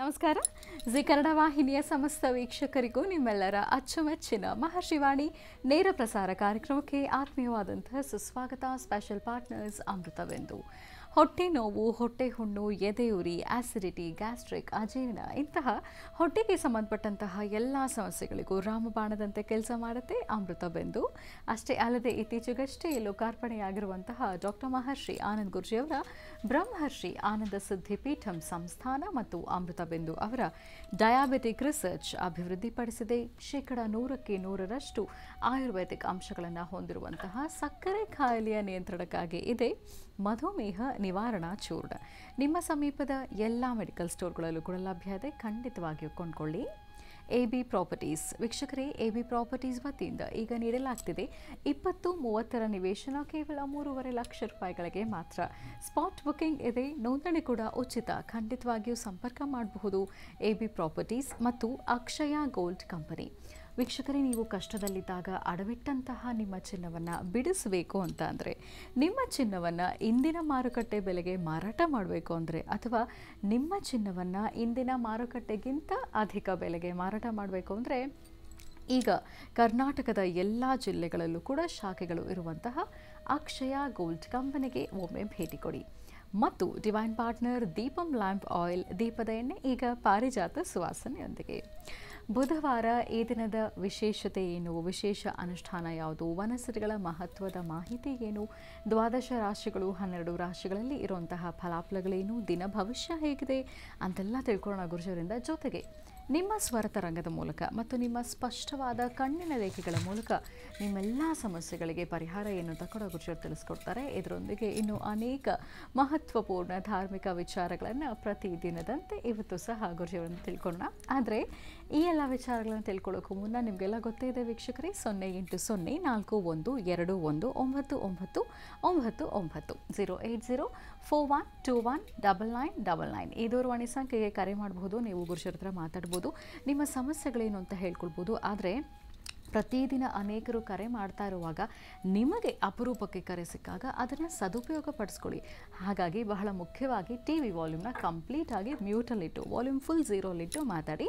ನಮಸ್ಕಾರ ಜಿ ಕನ್ನಡ ವಾಹಿನಿಯ ಸಮಸ್ತ ವೀಕ್ಷಕರಿಗೂ ನಿಮ್ಮೆಲ್ಲರ ಅಚ್ಚುಮೆಚ್ಚಿನ ಮಹರ್ಷಿವಾಣಿ ನೇರ ಪ್ರಸಾರ ಕಾರ್ಯಕ್ರಮಕ್ಕೆ ಆತ್ಮೀಯವಾದಂತಹ ಸುಸ್ವಾಗತ ಸ್ಪೆಷಲ್ ಪಾರ್ಟ್ನರ್ಸ್ ಅಮೃತವೆಂದು ಹೊಟ್ಟೆ ನೋವು ಹೊಟ್ಟೆ ಹುಣ್ಣು ಎದೆಯುರಿ ಆಸಿಡಿಟಿ ಗ್ಯಾಸ್ಟ್ರಿಕ್ ಅಜೀರ್ಣ ಇಂತಹ ಹೊಟ್ಟೆಗೆ ಸಂಬಂಧಪಟ್ಟಂತಹ ಎಲ್ಲ ಸಮಸ್ಯೆಗಳಿಗೂ ರಾಮಬಾಣದಂತೆ ಕೆಲಸ ಮಾಡುತ್ತೆ ಅಮೃತ ಬೆಂದು ಅಷ್ಟೇ ಅಲ್ಲದೆ ಇತ್ತೀಚೆಗಷ್ಟೇ ಲೋಕಾರ್ಪಣೆಯಾಗಿರುವಂತಹ ಡಾಕ್ಟರ್ ಮಹರ್ಷಿ ಆನಂದ್ ಗುರ್ಜಿಯವರ ಬ್ರಹ್ಮರ್ಷಿ ಆನಂದ ಸಿದ್ಧಿ ಪೀಠಂ ಸಂಸ್ಥಾನ ಮತ್ತು ಅಮೃತ ಬೆಂದು ಅವರ ಡಯಾಬಿಟಿಕ್ ರಿಸರ್ಚ್ ಅಭಿವೃದ್ಧಿಪಡಿಸಿದೆ ಶೇಕಡ ನೂರಕ್ಕೆ ನೂರರಷ್ಟು ಆಯುರ್ವೇದಿಕ್ ಅಂಶಗಳನ್ನು ಹೊಂದಿರುವಂತಹ ಸಕ್ಕರೆ ಕಾಯಿಲೆಯ ನಿಯಂತ್ರಣಕ್ಕಾಗಿ ಇದೆ ಮಧುಮೇಹ ನಿವಾರಣಾ ಚೂರ್ಣ ನಿಮ್ಮ ಸಮೀಪದ ಎಲ್ಲ ಮೆಡಿಕಲ್ ಸ್ಟೋರ್ಗಳಲ್ಲೂ ಕೂಡ ಲಭ್ಯ ಇದೆ ಖಂಡಿತವಾಗಿಯೂ ಕೊಂಡ್ಕೊಳ್ಳಿ ಎ ಬಿ ಪ್ರಾಪರ್ಟೀಸ್ ವೀಕ್ಷಕರೇ ಎ ಬಿ ಪ್ರಾಪರ್ಟೀಸ್ ವತಿಯಿಂದ ಈಗ ನೀಡಲಾಗ್ತಿದೆ ಇಪ್ಪತ್ತು ಮೂವತ್ತರ ನಿವೇಶನ ಕೇವಲ ಮೂರುವರೆ ಲಕ್ಷ ರೂಪಾಯಿಗಳಿಗೆ ಮಾತ್ರ ಸ್ಪಾಟ್ ಬುಕ್ಕಿಂಗ್ ಇದೆ ನೋಂದಣಿ ಕೂಡ ಉಚಿತ ಖಂಡಿತವಾಗಿಯೂ ಸಂಪರ್ಕ ಮಾಡಬಹುದು ಎ ಬಿ ಪ್ರಾಪರ್ಟೀಸ್ ಮತ್ತು ಅಕ್ಷಯ ಗೋಲ್ಡ್ ಕಂಪನಿ ವೀಕ್ಷಕರೇ ನೀವು ಕಷ್ಟದಲ್ಲಿದ್ದಾಗ ಅಡವಿಟ್ಟಂತಹ ನಿಮ್ಮ ಚಿನ್ನವನ್ನು ಬಿಡಿಸಬೇಕು ಅಂತ ಅಂದರೆ ನಿಮ್ಮ ಚಿನ್ನವನ್ನು ಇಂದಿನ ಮಾರುಕಟ್ಟೆ ಬೆಲೆಗೆ ಮಾರಾಟ ಮಾಡಬೇಕು ಅಂದರೆ ಅಥವಾ ನಿಮ್ಮ ಚಿನ್ನವನ್ನು ಇಂದಿನ ಮಾರುಕಟ್ಟೆಗಿಂತ ಅಧಿಕ ಬೆಲೆಗೆ ಮಾರಾಟ ಮಾಡಬೇಕು ಅಂದರೆ ಈಗ ಕರ್ನಾಟಕದ ಎಲ್ಲ ಜಿಲ್ಲೆಗಳಲ್ಲೂ ಕೂಡ ಶಾಖೆಗಳು ಇರುವಂತಹ ಅಕ್ಷಯ ಗೋಲ್ಡ್ ಕಂಪನಿಗೆ ಒಮ್ಮೆ ಭೇಟಿ ಕೊಡಿ ಮತ್ತು divine partner Deepam lamp oil ದೀಪದ ಎಣ್ಣೆ ಈಗ ಪಾರಿಜಾತ ಸುವಾಸನೆಯೊಂದಿಗೆ ಬುಧವಾರ ಈ ದಿನದ ವಿಶೇಷತೆ ಏನು ವಿಶೇಷ ಅನುಷ್ಠಾನ ಯಾವುದು ವನಸರಿಗಳ ಮಹತ್ವದ ಮಾಹಿತಿ ಏನು ದ್ವಾದಶ ರಾಶಿಗಳು ಹನ್ನೆರಡು ರಾಶಿಗಳಲ್ಲಿ ಇರುವಂತಹ ಫಲಾಫಲಗಳೇನು ದಿನ ಭವಿಷ್ಯ ಹೇಗಿದೆ ಅಂತೆಲ್ಲ ತಿಳ್ಕೊಳ್ಳೋಣ ಗುರುಜರಿಂದ ಜೊತೆಗೆ ನಿಮ್ಮ ಸ್ವರತರಂಗದ ಮೂಲಕ ಮತ್ತು ನಿಮ್ಮ ಸ್ಪಷ್ಟವಾದ ಕಣ್ಣಿನ ರೇಖೆಗಳ ಮೂಲಕ ನಿಮ್ಮೆಲ್ಲ ಸಮಸ್ಯೆಗಳಿಗೆ ಪರಿಹಾರ ಏನು ಅಂತ ಕೂಡ ಗುರುಜರು ತಿಳಿಸ್ಕೊಡ್ತಾರೆ ಇದರೊಂದಿಗೆ ಇನ್ನು ಅನೇಕ ಮಹತ್ವಪೂರ್ಣ ಧಾರ್ಮಿಕ ವಿಚಾರಗಳನ್ನು ಪ್ರತಿದಿನದಂತೆ ಇವತ್ತು ಸಹ ಗುರುಜಿಯವರನ್ನು ತಿಳ್ಕೊಳ್ಳೋಣ ಆದರೆ ಈ ಎಲ್ಲ ವಿಚಾರಗಳನ್ನು ತಿಳ್ಕೊಳ್ಳೋಕ್ಕೂ ಮುನ್ನ ನಿಮಗೆಲ್ಲ ಗೊತ್ತೇ ಇದೆ ವೀಕ್ಷಕರೇ ಸೊನ್ನೆ ಎಂಟು ಸೊನ್ನೆ ನಾಲ್ಕು ಒಂದು ಎರಡು ಒಂದು ಒಂಬತ್ತು ಒಂಬತ್ತು ಒಂಬತ್ತು ಒಂಬತ್ತು zero eight zero four one two one double nine double nine ಈ ದೂರವಾಣಿ ಸಂಖ್ಯೆಗೆ ಕರೆ ಮಾಡ್ಬೋದು ನೀವು ಪುರುಷರ ಹತ್ರ ಮಾತಾಡ್ಬೋದು ನಿಮ್ಮ ಸಮಸ್ಯೆಗಳೇನು ಅಂತ ಹೇಳ್ಕೊಳ್ಬೋದು ಆದರೆ ಪ್ರತಿದಿನ ಅನೇಕರು ಕರೆ ಮಾಡ್ತಾ ಇರುವಾಗ ನಿಮಗೆ ಅಪರೂಪಕ್ಕೆ ಕರೆ ಸಿಕ್ಕಾಗ ಅದನ್ನು ಸದುಪಯೋಗ ಪಡಿಸ್ಕೊಳ್ಳಿ ಹಾಗಾಗಿ ಬಹಳ ಮುಖ್ಯವಾಗಿ ಟಿ ವಿ ವಾಲ್ಯೂಮ್ನ ಕಂಪ್ಲೀಟಾಗಿ ಮ್ಯೂಟಲ್ಲಿಟ್ಟು ವಾಲ್ಯೂಮ್ ಫುಲ್ ಝೀರೋಲ್ಲಿಟ್ಟು ಮಾತಾಡಿ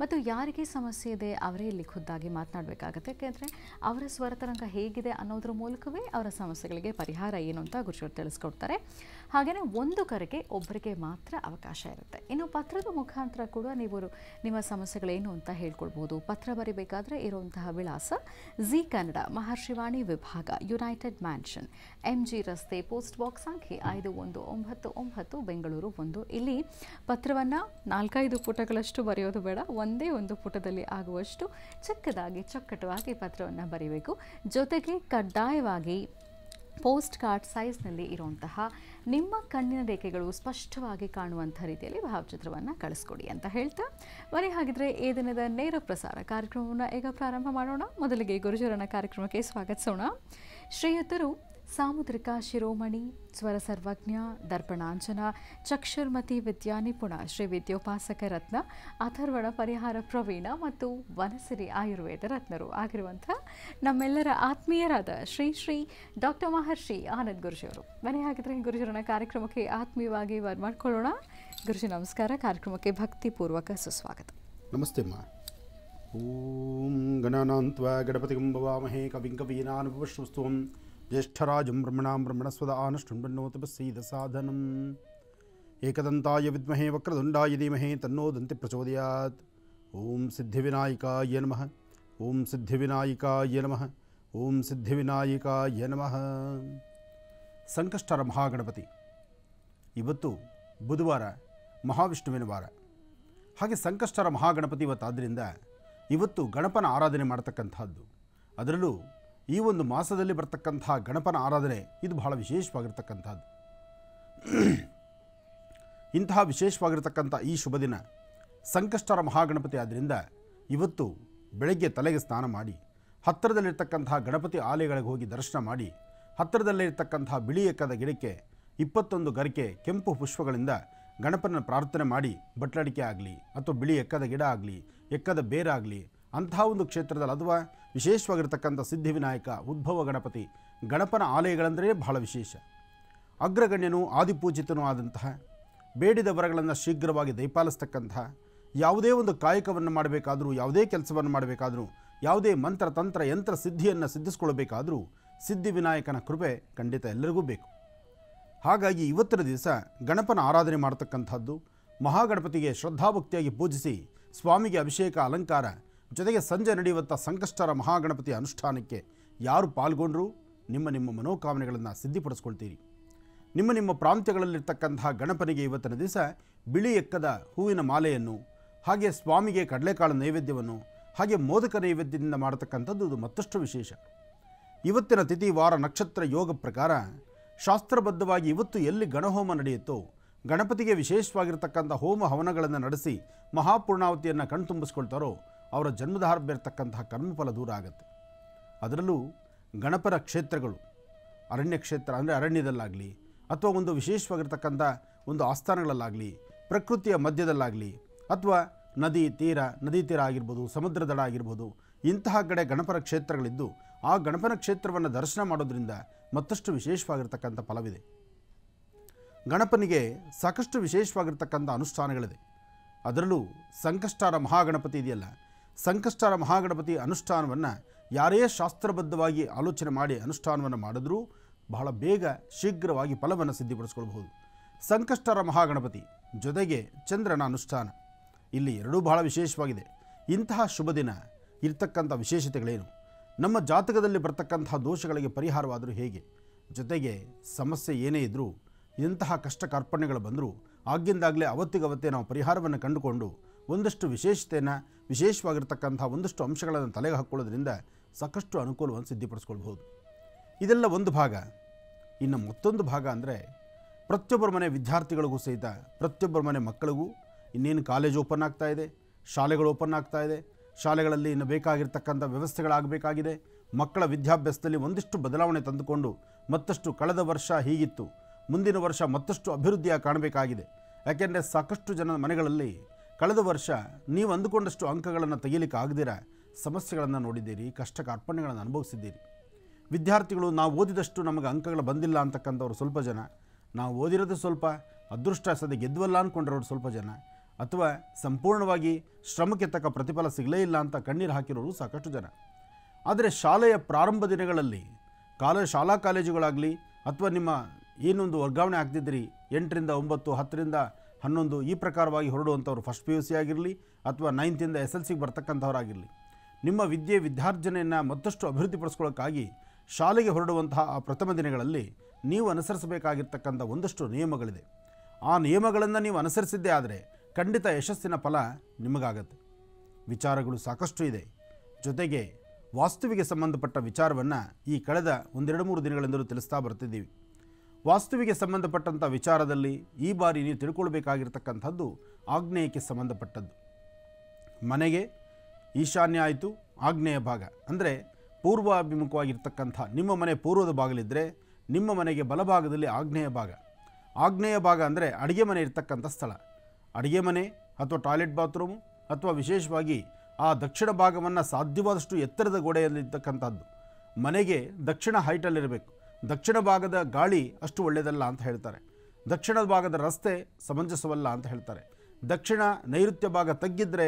ಮತ್ತು ಯಾರಿಗೆ ಸಮಸ್ಯೆ ಇದೆ ಅವರೇ ಇಲ್ಲಿ ಖುದ್ದಾಗಿ ಮಾತನಾಡಬೇಕಾಗತ್ತೆ ಯಾಕೆಂದರೆ ಅವರ ಸ್ವರತರಂಗ ಹೇಗಿದೆ ಅನ್ನೋದ್ರ ಮೂಲಕವೇ ಅವರ ಸಮಸ್ಯೆಗಳಿಗೆ ಪರಿಹಾರ ಏನು ಅಂತ ಗುರುಜರು ತಿಳಿಸ್ಕೊಡ್ತಾರೆ ಹಾಗೆಯೇ ಒಂದು ಕರೆಗೆ ಒಬ್ಬರಿಗೆ ಮಾತ್ರ ಅವಕಾಶ ಇರುತ್ತೆ ಇನ್ನು ಪತ್ರದ ಮುಖಾಂತರ ಕೂಡ ನೀವು ನಿಮ್ಮ ಸಮಸ್ಯೆಗಳೇನು ಅಂತ ಹೇಳ್ಕೊಳ್ಬೋದು ಪತ್ರ ಬರೀಬೇಕಾದ್ರೆ ಇರುವಂತಹ ವಿಳಾಸ ಜಿ ಕನ್ನಡ ಮಹರ್ಷಿವಾಣಿ ವಿಭಾಗ ಯುನೈಟೆಡ್ ಮ್ಯಾನ್ಷನ್ ಎಂ ಜಿ ರಸ್ತೆ ಪೋಸ್ಟ್ ಬಾಕ್ಸ್ ಸಂಖ್ಯೆ ಐದು ಒಂದು ಒಂಬತ್ತು ಒಂಬತ್ತು ಬೆಂಗಳೂರು ಒಂದು ಇಲ್ಲಿ ಪತ್ರವನ್ನು ನಾಲ್ಕೈದು ಪುಟಗಳಷ್ಟು ಬರೆಯೋದು ಬೇಡ ಒಂದೇ ಒಂದು ಪುಟದಲ್ಲಿ ಆಗುವಷ್ಟು ಚಿಕ್ಕದಾಗಿ ಚೊಕ್ಕಟವಾಗಿ ಪತ್ರವನ್ನು ಬರೀಬೇಕು ಜೊತೆಗೆ ಕಡ್ಡಾಯವಾಗಿ ಪೋಸ್ಟ್ ಕಾರ್ಡ್ ಸೈಜ್ನಲ್ಲಿ ಇರುವಂತಹ ನಿಮ್ಮ ಕಣ್ಣಿನ ರೇಖೆಗಳು ಸ್ಪಷ್ಟವಾಗಿ ಕಾಣುವಂಥ ರೀತಿಯಲ್ಲಿ ಭಾವಚಿತ್ರವನ್ನು ಕಳಿಸ್ಕೊಡಿ ಅಂತ ಹೇಳ್ತಾ ಮನೆ ಹಾಗಿದ್ರೆ ಈ ದಿನದ ನೇರ ಪ್ರಸಾರ ಕಾರ್ಯಕ್ರಮವನ್ನು ಈಗ ಪ್ರಾರಂಭ ಮಾಡೋಣ ಮೊದಲಿಗೆ ಗುರುಜರನ ಕಾರ್ಯಕ್ರಮಕ್ಕೆ ಸ್ವಾಗತಿಸೋಣ ಶ್ರೀಯುತರು ಸಾಮುದ್ರಿಕ ಶಿರೋಮಣಿ ಸ್ವರ ಸರ್ವಜ್ಞ ದರ್ಪಣಾಂಜನ ಚಕ್ಷುರ್ಮತಿ ವಿದ್ಯಾ ನಿಪುಣ ಶ್ರೀ ವಿದ್ಯೋಪಾಸಕ ರತ್ನ ಅಥರ್ವಣ ಪರಿಹಾರ ಪ್ರವೀಣ ಮತ್ತು ವನಸಿರಿ ಆಯುರ್ವೇದ ರತ್ನರು ಆಗಿರುವಂಥ ನಮ್ಮೆಲ್ಲರ ಆತ್ಮೀಯರಾದ ಶ್ರೀ ಶ್ರೀ ಡಾಕ್ಟರ್ ಮಹರ್ಷಿ ಆನಂದ್ ಗುರುಜಿಯವರು ಮನೆ ಹಾಗಿದ್ರೆ ಗುರುಜರನ ಕಾರ್ಯಕ್ರಮಕ್ಕೆ ಆತ್ಮೀಯವಾಗಿ ವರ್ ಮಾಡ್ಕೊಳ್ಳೋಣ ಗುರುಜಿ ನಮಸ್ಕಾರ ಕಾರ್ಯಕ್ರಮಕ್ಕೆ ಭಕ್ತಿಪೂರ್ವಕ ಸುಸ್ವಾಗತ ನಮಸ್ತೆ ಮಾ ಓಂ ಗಣನಾಂತ್ವ ಕುಂಭವಾಮಹೇ ಕವಿಂ ಶುಸ್ತುವಂ ಜ್ಯೇಷ್ಠ ತಪಸ್ಸೀದ ಬ್ರಹ್ಮಣಸ್ವದಷ್ಟು ಏಕದಂಥಾಯ ವಿಮಹೇ ವಕ್ರದುಂಡಾಯ ಧೀಮಹೇ ತನ್ನೋ ದಂತಿ ಪ್ರಚೋದಯಾತ್ ಓಂ ಸಿದ್ಧ ನಮಃ ಓಂ ಸಿದ್ಧ ನಮಃ ಓಂ ಸಿದ್ಧ ನಮಃ ಸಂಕಷ್ಟರ ಮಹಾಗಣಪತಿ ಇವತ್ತು ಬುಧವಾರ ಮಹಾವಿಷ್ಣುವಿನ ವಾರ ಹಾಗೆ ಸಂಕಷ್ಟರ ಮಹಾಗಣಪತಿ ಇವತ್ತಾದ್ದರಿಂದ ಇವತ್ತು ಗಣಪನ ಆರಾಧನೆ ಮಾಡತಕ್ಕಂಥದ್ದು ಅದರಲ್ಲೂ ಈ ಒಂದು ಮಾಸದಲ್ಲಿ ಬರ್ತಕ್ಕಂತಹ ಗಣಪನ ಆರಾಧನೆ ಇದು ಬಹಳ ವಿಶೇಷವಾಗಿರ್ತಕ್ಕಂಥದ್ದು ಇಂತಹ ವಿಶೇಷವಾಗಿರ್ತಕ್ಕಂಥ ಈ ಶುಭ ದಿನ ಸಂಕಷ್ಟರ ಮಹಾಗಣಪತಿ ಆದ್ದರಿಂದ ಇವತ್ತು ಬೆಳಗ್ಗೆ ತಲೆಗೆ ಸ್ನಾನ ಮಾಡಿ ಹತ್ತಿರದಲ್ಲಿರ್ತಕ್ಕಂತಹ ಗಣಪತಿ ಆಲಯಗಳಿಗೆ ಹೋಗಿ ದರ್ಶನ ಮಾಡಿ ಹತ್ತಿರದಲ್ಲಿರ್ತಕ್ಕಂಥ ಬಿಳಿ ಎಕ್ಕದ ಗಿಡಕ್ಕೆ ಇಪ್ಪತ್ತೊಂದು ಗರಿಕೆ ಕೆಂಪು ಪುಷ್ಪಗಳಿಂದ ಗಣಪನ ಪ್ರಾರ್ಥನೆ ಮಾಡಿ ಬಟ್ಲಡಿಕೆ ಆಗಲಿ ಅಥವಾ ಬಿಳಿ ಎಕ್ಕದ ಗಿಡ ಆಗಲಿ ಎಕ್ಕದ ಬೇರಾಗಲಿ ಅಂತಹ ಒಂದು ಕ್ಷೇತ್ರದಲ್ಲಿ ಅಥವಾ ವಿಶೇಷವಾಗಿರ್ತಕ್ಕಂಥ ಸಿದ್ಧಿವಿನಾಯಕ ಉದ್ಭವ ಗಣಪತಿ ಗಣಪನ ಆಲಯಗಳಂದರೆ ಬಹಳ ವಿಶೇಷ ಅಗ್ರಗಣ್ಯನೂ ಆದಿಪೂಜಿತನೂ ಆದಂತಹ ಬೇಡಿದ ವರಗಳನ್ನು ಶೀಘ್ರವಾಗಿ ದಯಪಾಲಿಸ್ತಕ್ಕಂತಹ ಯಾವುದೇ ಒಂದು ಕಾಯಕವನ್ನು ಮಾಡಬೇಕಾದರೂ ಯಾವುದೇ ಕೆಲಸವನ್ನು ಮಾಡಬೇಕಾದರೂ ಯಾವುದೇ ಮಂತ್ರ ತಂತ್ರ ಯಂತ್ರ ಸಿದ್ಧಿಯನ್ನು ಸಿದ್ಧಿಸ್ಕೊಳ್ಬೇಕಾದರೂ ಸಿದ್ಧಿವಿನಾಯಕನ ಕೃಪೆ ಖಂಡಿತ ಎಲ್ಲರಿಗೂ ಬೇಕು ಹಾಗಾಗಿ ಇವತ್ತಿನ ದಿವಸ ಗಣಪನ ಆರಾಧನೆ ಮಾಡತಕ್ಕಂಥದ್ದು ಮಹಾಗಣಪತಿಗೆ ಶ್ರದ್ಧಾಭಕ್ತಿಯಾಗಿ ಪೂಜಿಸಿ ಸ್ವಾಮಿಗೆ ಅಭಿಷೇಕ ಅಲಂಕಾರ ಜೊತೆಗೆ ಸಂಜೆ ನಡೆಯುವಂಥ ಸಂಕಷ್ಟರ ಮಹಾಗಣಪತಿ ಅನುಷ್ಠಾನಕ್ಕೆ ಯಾರು ಪಾಲ್ಗೊಂಡ್ರೂ ನಿಮ್ಮ ನಿಮ್ಮ ಮನೋಕಾಮನೆಗಳನ್ನು ಸಿದ್ಧಿಪಡಿಸ್ಕೊಳ್ತೀರಿ ನಿಮ್ಮ ನಿಮ್ಮ ಪ್ರಾಂತ್ಯಗಳಲ್ಲಿರ್ತಕ್ಕಂತಹ ಗಣಪನಿಗೆ ಇವತ್ತಿನ ದಿವಸ ಬಿಳಿ ಎಕ್ಕದ ಹೂವಿನ ಮಾಲೆಯನ್ನು ಹಾಗೆ ಸ್ವಾಮಿಗೆ ಕಡಲೆಕಾಳು ನೈವೇದ್ಯವನ್ನು ಹಾಗೆ ಮೋದಕ ನೈವೇದ್ಯದಿಂದ ಮಾಡತಕ್ಕಂಥದ್ದು ಇದು ಮತ್ತಷ್ಟು ವಿಶೇಷ ಇವತ್ತಿನ ತಿಥಿ ವಾರ ನಕ್ಷತ್ರ ಯೋಗ ಪ್ರಕಾರ ಶಾಸ್ತ್ರಬದ್ಧವಾಗಿ ಇವತ್ತು ಎಲ್ಲಿ ಗಣಹೋಮ ನಡೆಯುತ್ತೋ ಗಣಪತಿಗೆ ವಿಶೇಷವಾಗಿರ್ತಕ್ಕಂಥ ಹೋಮ ಹವನಗಳನ್ನು ನಡೆಸಿ ಮಹಾಪೂರ್ಣಾವತಿಯನ್ನು ಕಣ್ತುಂಬಿಸ್ಕೊಳ್ತಾರೋ ಅವರ ಜನ್ಮದ ಬೇರ್ತಕ್ಕಂತಹ ಕರ್ಮಫಲ ದೂರ ಆಗುತ್ತೆ ಅದರಲ್ಲೂ ಗಣಪರ ಕ್ಷೇತ್ರಗಳು ಅರಣ್ಯ ಕ್ಷೇತ್ರ ಅಂದರೆ ಅರಣ್ಯದಲ್ಲಾಗಲಿ ಅಥವಾ ಒಂದು ವಿಶೇಷವಾಗಿರ್ತಕ್ಕಂಥ ಒಂದು ಆಸ್ಥಾನಗಳಲ್ಲಾಗಲಿ ಪ್ರಕೃತಿಯ ಮಧ್ಯದಲ್ಲಾಗಲಿ ಅಥವಾ ನದಿ ತೀರ ನದಿ ತೀರ ಆಗಿರ್ಬೋದು ಸಮುದ್ರ ದಡ ಆಗಿರ್ಬೋದು ಇಂತಹ ಕಡೆ ಗಣಪರ ಕ್ಷೇತ್ರಗಳಿದ್ದು ಆ ಗಣಪನ ಕ್ಷೇತ್ರವನ್ನು ದರ್ಶನ ಮಾಡೋದರಿಂದ ಮತ್ತಷ್ಟು ವಿಶೇಷವಾಗಿರ್ತಕ್ಕಂಥ ಫಲವಿದೆ ಗಣಪನಿಗೆ ಸಾಕಷ್ಟು ವಿಶೇಷವಾಗಿರ್ತಕ್ಕಂಥ ಅನುಷ್ಠಾನಗಳಿದೆ ಅದರಲ್ಲೂ ಸಂಕಷ್ಟಾರ ಮಹಾಗಣಪತಿ ಇದೆಯಲ್ಲ ಸಂಕಷ್ಟರ ಮಹಾಗಣಪತಿ ಅನುಷ್ಠಾನವನ್ನು ಯಾರೇ ಶಾಸ್ತ್ರಬದ್ಧವಾಗಿ ಆಲೋಚನೆ ಮಾಡಿ ಅನುಷ್ಠಾನವನ್ನು ಮಾಡಿದ್ರೂ ಬಹಳ ಬೇಗ ಶೀಘ್ರವಾಗಿ ಫಲವನ್ನು ಸಿದ್ಧಿಪಡಿಸ್ಕೊಳ್ಬಹುದು ಸಂಕಷ್ಟರ ಮಹಾಗಣಪತಿ ಜೊತೆಗೆ ಚಂದ್ರನ ಅನುಷ್ಠಾನ ಇಲ್ಲಿ ಎರಡೂ ಬಹಳ ವಿಶೇಷವಾಗಿದೆ ಇಂತಹ ಶುಭ ದಿನ ಇರ್ತಕ್ಕಂಥ ವಿಶೇಷತೆಗಳೇನು ನಮ್ಮ ಜಾತಕದಲ್ಲಿ ಬರ್ತಕ್ಕಂತಹ ದೋಷಗಳಿಗೆ ಪರಿಹಾರವಾದರೂ ಹೇಗೆ ಜೊತೆಗೆ ಸಮಸ್ಯೆ ಏನೇ ಇದ್ದರೂ ಇಂತಹ ಕಷ್ಟ ಕಾರ್ಪಣ್ಯಗಳು ಬಂದರೂ ಆಗಿಂದಾಗಲೇ ಅವತ್ತಿಗವತ್ತೇ ನಾವು ಪರಿಹಾರವನ್ನು ಕಂಡುಕೊಂಡು ಒಂದಷ್ಟು ವಿಶೇಷತೆಯನ್ನು ವಿಶೇಷವಾಗಿರ್ತಕ್ಕಂಥ ಒಂದಷ್ಟು ಅಂಶಗಳನ್ನು ತಲೆಗೆ ಹಾಕ್ಕೊಳ್ಳೋದ್ರಿಂದ ಸಾಕಷ್ಟು ಅನುಕೂಲವನ್ನು ಸಿದ್ಧಿಪಡಿಸ್ಕೊಳ್ಬೋದು ಇದೆಲ್ಲ ಒಂದು ಭಾಗ ಇನ್ನು ಮತ್ತೊಂದು ಭಾಗ ಅಂದರೆ ಪ್ರತಿಯೊಬ್ಬರ ಮನೆ ವಿದ್ಯಾರ್ಥಿಗಳಿಗೂ ಸಹಿತ ಪ್ರತಿಯೊಬ್ಬರ ಮನೆ ಮಕ್ಕಳಿಗೂ ಇನ್ನೇನು ಕಾಲೇಜ್ ಓಪನ್ ಆಗ್ತಾ ಇದೆ ಶಾಲೆಗಳು ಓಪನ್ ಆಗ್ತಾ ಇದೆ ಶಾಲೆಗಳಲ್ಲಿ ಇನ್ನು ಬೇಕಾಗಿರ್ತಕ್ಕಂಥ ವ್ಯವಸ್ಥೆಗಳಾಗಬೇಕಾಗಿದೆ ಮಕ್ಕಳ ವಿದ್ಯಾಭ್ಯಾಸದಲ್ಲಿ ಒಂದಿಷ್ಟು ಬದಲಾವಣೆ ತಂದುಕೊಂಡು ಮತ್ತಷ್ಟು ಕಳೆದ ವರ್ಷ ಹೀಗಿತ್ತು ಮುಂದಿನ ವರ್ಷ ಮತ್ತಷ್ಟು ಅಭಿವೃದ್ಧಿಯಾಗಿ ಕಾಣಬೇಕಾಗಿದೆ ಯಾಕೆಂದರೆ ಸಾಕಷ್ಟು ಜನ ಮನೆಗಳಲ್ಲಿ ಕಳೆದ ವರ್ಷ ನೀವು ಅಂದುಕೊಂಡಷ್ಟು ಅಂಕಗಳನ್ನು ತೆಗಿಲಿಕ್ಕೆ ಆಗದಿರ ಸಮಸ್ಯೆಗಳನ್ನು ನೋಡಿದ್ದೀರಿ ಕಷ್ಟ ಅರ್ಪಣೆಗಳನ್ನು ಅನುಭವಿಸಿದ್ದೀರಿ ವಿದ್ಯಾರ್ಥಿಗಳು ನಾವು ಓದಿದಷ್ಟು ನಮಗೆ ಅಂಕಗಳು ಬಂದಿಲ್ಲ ಅಂತಕ್ಕಂಥವ್ರು ಸ್ವಲ್ಪ ಜನ ನಾವು ಓದಿರೋದು ಸ್ವಲ್ಪ ಅದೃಷ್ಟ ಸದ್ಯ ಗೆದ್ವಲ್ಲ ಅಂದ್ಕೊಂಡಿರೋರು ಸ್ವಲ್ಪ ಜನ ಅಥವಾ ಸಂಪೂರ್ಣವಾಗಿ ಶ್ರಮಕ್ಕೆ ತಕ್ಕ ಪ್ರತಿಫಲ ಸಿಗಲೇ ಇಲ್ಲ ಅಂತ ಕಣ್ಣೀರು ಹಾಕಿರೋರು ಸಾಕಷ್ಟು ಜನ ಆದರೆ ಶಾಲೆಯ ಪ್ರಾರಂಭ ದಿನಗಳಲ್ಲಿ ಕಾಲ ಶಾಲಾ ಕಾಲೇಜುಗಳಾಗಲಿ ಅಥವಾ ನಿಮ್ಮ ಏನೊಂದು ವರ್ಗಾವಣೆ ಆಗ್ತಿದ್ರಿ ಎಂಟರಿಂದ ಒಂಬತ್ತು ಹತ್ತರಿಂದ ಹನ್ನೊಂದು ಈ ಪ್ರಕಾರವಾಗಿ ಹೊರಡುವಂಥವ್ರು ಫಸ್ಟ್ ಪಿ ಯು ಸಿ ಆಗಿರಲಿ ಅಥವಾ ನೈನ್ತಿಂದ ಎಸ್ ಎಲ್ ಸಿಗೆ ಬರ್ತಕ್ಕಂಥವರಾಗಿರಲಿ ನಿಮ್ಮ ವಿದ್ಯೆ ವಿದ್ಯಾರ್ಜನೆಯನ್ನು ಮತ್ತಷ್ಟು ಅಭಿವೃದ್ಧಿಪಡಿಸ್ಕೊಳ್ಳೋಕ್ಕಾಗಿ ಶಾಲೆಗೆ ಹೊರಡುವಂತಹ ಆ ಪ್ರಥಮ ದಿನಗಳಲ್ಲಿ ನೀವು ಅನುಸರಿಸಬೇಕಾಗಿರ್ತಕ್ಕಂಥ ಒಂದಷ್ಟು ನಿಯಮಗಳಿದೆ ಆ ನಿಯಮಗಳನ್ನು ನೀವು ಅನುಸರಿಸಿದ್ದೇ ಆದರೆ ಖಂಡಿತ ಯಶಸ್ಸಿನ ಫಲ ನಿಮಗಾಗತ್ತೆ ವಿಚಾರಗಳು ಸಾಕಷ್ಟು ಇದೆ ಜೊತೆಗೆ ವಾಸ್ತುವಿಗೆ ಸಂಬಂಧಪಟ್ಟ ವಿಚಾರವನ್ನು ಈ ಕಳೆದ ಒಂದೆರಡು ಮೂರು ದಿನಗಳಿಂದಲೂ ತಿಳಿಸ್ತಾ ಬರ್ತಿದ್ದೀವಿ ವಾಸ್ತುವಿಗೆ ಸಂಬಂಧಪಟ್ಟಂಥ ವಿಚಾರದಲ್ಲಿ ಈ ಬಾರಿ ನೀವು ತಿಳ್ಕೊಳ್ಬೇಕಾಗಿರ್ತಕ್ಕಂಥದ್ದು ಆಗ್ನೇಯಕ್ಕೆ ಸಂಬಂಧಪಟ್ಟದ್ದು ಮನೆಗೆ ಈಶಾನ್ಯ ಆಯಿತು ಆಗ್ನೇಯ ಭಾಗ ಅಂದರೆ ಪೂರ್ವಾಭಿಮುಖವಾಗಿರ್ತಕ್ಕಂಥ ನಿಮ್ಮ ಮನೆ ಪೂರ್ವದ ಭಾಗಲಿದ್ದರೆ ನಿಮ್ಮ ಮನೆಗೆ ಬಲಭಾಗದಲ್ಲಿ ಆಗ್ನೇಯ ಭಾಗ ಆಗ್ನೇಯ ಭಾಗ ಅಂದರೆ ಅಡುಗೆ ಮನೆ ಇರ್ತಕ್ಕಂಥ ಸ್ಥಳ ಅಡುಗೆ ಮನೆ ಅಥವಾ ಟಾಯ್ಲೆಟ್ ಬಾತ್ರೂಮು ಅಥವಾ ವಿಶೇಷವಾಗಿ ಆ ದಕ್ಷಿಣ ಭಾಗವನ್ನು ಸಾಧ್ಯವಾದಷ್ಟು ಎತ್ತರದ ಗೋಡೆಯಲ್ಲಿರ್ತಕ್ಕಂಥದ್ದು ಮನೆಗೆ ದಕ್ಷಿಣ ಹೈಟಲ್ಲಿರಬೇಕು ದಕ್ಷಿಣ ಭಾಗದ ಗಾಳಿ ಅಷ್ಟು ಒಳ್ಳೆಯದಲ್ಲ ಅಂತ ಹೇಳ್ತಾರೆ ದಕ್ಷಿಣ ಭಾಗದ ರಸ್ತೆ ಸಮಂಜಸವಲ್ಲ ಅಂತ ಹೇಳ್ತಾರೆ ದಕ್ಷಿಣ ನೈಋತ್ಯ ಭಾಗ ತಗ್ಗಿದ್ರೆ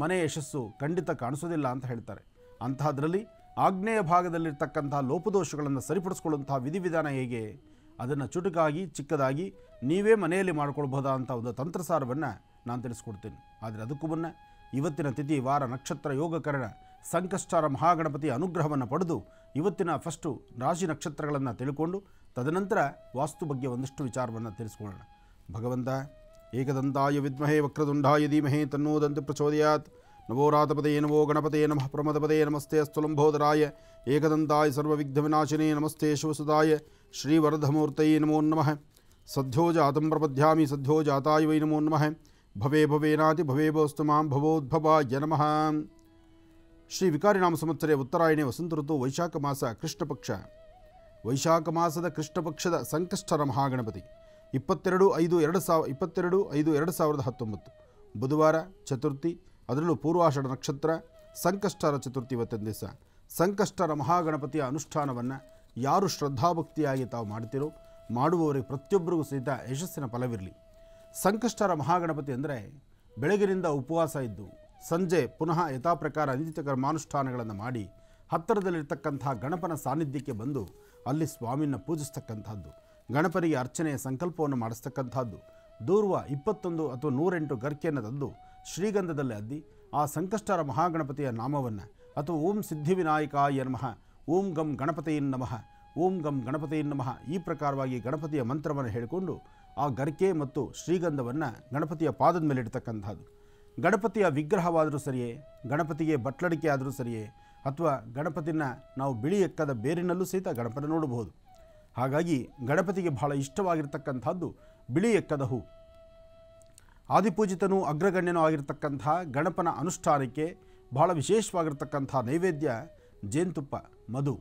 ಮನೆ ಯಶಸ್ಸು ಖಂಡಿತ ಕಾಣಿಸೋದಿಲ್ಲ ಅಂತ ಹೇಳ್ತಾರೆ ಅಂತಹದ್ರಲ್ಲಿ ಆಗ್ನೇಯ ಭಾಗದಲ್ಲಿರ್ತಕ್ಕಂಥ ಲೋಪದೋಷಗಳನ್ನು ಸರಿಪಡಿಸ್ಕೊಳ್ಳುವಂತಹ ವಿಧಿವಿಧಾನ ಹೇಗೆ ಅದನ್ನು ಚುಟುಕಾಗಿ ಚಿಕ್ಕದಾಗಿ ನೀವೇ ಮನೆಯಲ್ಲಿ ಮಾಡ್ಕೊಳ್ಬೋದಾ ಅಂತ ಒಂದು ತಂತ್ರಸಾರವನ್ನು ನಾನು ತಿಳಿಸ್ಕೊಡ್ತೀನಿ ಆದರೆ ಅದಕ್ಕೂ ಮುನ್ನ ಇವತ್ತಿನ ತಿಥಿ ವಾರ ನಕ್ಷತ್ರ ಯೋಗಕರಣ ಸಂಕಷ್ಟಾರ ಮಹಾಗಣಪತಿಯ ಅನುಗ್ರಹವನ್ನು ಪಡೆದು ಇವತ್ತಿನ ಫಸ್ಟ್ ರಾಶಿ ನಕ್ಷತ್ರಗಳನ್ನು ಹೇಳಿಕೊಂಡು ತದನಂತರ ವಾಸ್ತು ಭಾಗ್ಯ ಒಂದಷ್ಟು ವಿಚಾರವನ್ನು ತಿಳಿಸಿಕೊಳ್ಳೋಣ ಭಗವಂತ ಏಕದಂತಾಯ ವಿದ್ಮಹೇ ವಕ್ರತುಂಡಾಯ ದೀಮಹೇ ತನ್ನೋದಂತ ಪ್ರಚೋದಯಾತ್ ನವೋರಾತಪದೇನವೋ ಗಣಪತೇ ನಮಃ ಪ್ರಮದಪದೇ ನಮಸ್ತೆ ಅಸ್ತುಲಂಭೋದராய ಏಕದಂತಾಯ ಸರ್ವವಿಘ್ನವಿನಾಶಿನೇ ನಮсте ಶೋಸದಾಯ ಶ್ರೀ ವರ್ಧಮೂರ್ತಯೇ ನಮೋ ನಮಃ ಸದ್ಯೋಜ ಆದಂ ಪ್ರವದ್ಯಾಮಿ ಸದ್ಯೋಜಾತಾಯ ವೈ ನಮೋ ನಮಃ ಭವೇ ಭವೇನಾದಿ ಭವೇವೋಸ್ತು ಮಾಂ ಭವೋದ್ಭವಾಯ ನಮಃ ಶ್ರೀ ನಾಮ ಸಂವತ್ಸರ ಉತ್ತರಾಯಣೆ ವಸಂತ ಋತು ವೈಶಾಖ ಮಾಸ ಕೃಷ್ಣಪಕ್ಷ ವೈಶಾಖ ಮಾಸದ ಕೃಷ್ಣಪಕ್ಷದ ಸಂಕಷ್ಟರ ಮಹಾಗಣಪತಿ ಇಪ್ಪತ್ತೆರಡು ಐದು ಎರಡು ಸಾವಿರ ಇಪ್ಪತ್ತೆರಡು ಐದು ಎರಡು ಸಾವಿರದ ಹತ್ತೊಂಬತ್ತು ಬುಧವಾರ ಚತುರ್ಥಿ ಅದರಲ್ಲೂ ಪೂರ್ವಾಷಾಢ ನಕ್ಷತ್ರ ಸಂಕಷ್ಟರ ಚತುರ್ಥಿ ಇವತ್ತಿನ ದಿವಸ ಸಂಕಷ್ಟರ ಮಹಾಗಣಪತಿಯ ಅನುಷ್ಠಾನವನ್ನು ಯಾರು ಶ್ರದ್ಧಾಭಕ್ತಿಯಾಗಿ ತಾವು ಮಾಡ್ತಿರೋ ಮಾಡುವವರಿಗೆ ಪ್ರತಿಯೊಬ್ಬರಿಗೂ ಸಹಿತ ಯಶಸ್ಸಿನ ಫಲವಿರಲಿ ಸಂಕಷ್ಟರ ಮಹಾಗಣಪತಿ ಅಂದರೆ ಬೆಳಗಿನಿಂದ ಉಪವಾಸ ಇದ್ದು ಸಂಜೆ ಪುನಃ ಯಥಾ ಪ್ರಕಾರ ನಿತ್ಯ ಕರ್ಮಾನುಷ್ಠಾನಗಳನ್ನು ಮಾಡಿ ಹತ್ತಿರದಲ್ಲಿರ್ತಕ್ಕಂಥ ಗಣಪನ ಸಾನ್ನಿಧ್ಯಕ್ಕೆ ಬಂದು ಅಲ್ಲಿ ಸ್ವಾಮಿನ ಪೂಜಿಸ್ತಕ್ಕಂಥದ್ದು ಗಣಪನಿಗೆ ಅರ್ಚನೆಯ ಸಂಕಲ್ಪವನ್ನು ಮಾಡಿಸ್ತಕ್ಕಂಥದ್ದು ದೂರ್ವ ಇಪ್ಪತ್ತೊಂದು ಅಥವಾ ನೂರೆಂಟು ಗರ್ಕೆಯನ್ನು ತಂದು ಶ್ರೀಗಂಧದಲ್ಲಿ ಅದ್ದಿ ಆ ಸಂಕಷ್ಟರ ಮಹಾಗಣಪತಿಯ ನಾಮವನ್ನು ಅಥವಾ ಓಂ ಸಿದ್ಧಿವಿನಾಯಕಾಯ ನಮಃ ಓಂ ಗಂ ಗಣಪತಿಯನ್ ನಮಃ ಓಂ ಗಂ ಗಣಪತಿಯನ್ ನಮಃ ಈ ಪ್ರಕಾರವಾಗಿ ಗಣಪತಿಯ ಮಂತ್ರವನ್ನು ಹೇಳಿಕೊಂಡು ಆ ಗರ್ಕೆ ಮತ್ತು ಶ್ರೀಗಂಧವನ್ನು ಗಣಪತಿಯ ಪಾದದ ಮೇಲೆ ಇಡ್ತಕ್ಕಂಥದ್ದು ಗಣಪತಿಯ ವಿಗ್ರಹವಾದರೂ ಸರಿಯೇ ಗಣಪತಿಗೆ ಬಟ್ಲಡಿಕೆ ಆದರೂ ಸರಿಯೇ ಅಥವಾ ಗಣಪತಿನ ನಾವು ಬಿಳಿ ಎಕ್ಕದ ಬೇರಿನಲ್ಲೂ ಸಹಿತ ಗಣಪನ ನೋಡಬಹುದು ಹಾಗಾಗಿ ಗಣಪತಿಗೆ ಬಹಳ ಇಷ್ಟವಾಗಿರ್ತಕ್ಕಂಥದ್ದು ಬಿಳಿ ಎಕ್ಕದ ಹೂ ಆದಿಪೂಜಿತನೂ ಅಗ್ರಗಣ್ಯನೂ ಆಗಿರ್ತಕ್ಕಂಥ ಗಣಪನ ಅನುಷ್ಠಾನಕ್ಕೆ ಬಹಳ ವಿಶೇಷವಾಗಿರ್ತಕ್ಕಂಥ ನೈವೇದ್ಯ ಜೇನುತುಪ್ಪ ಮಧು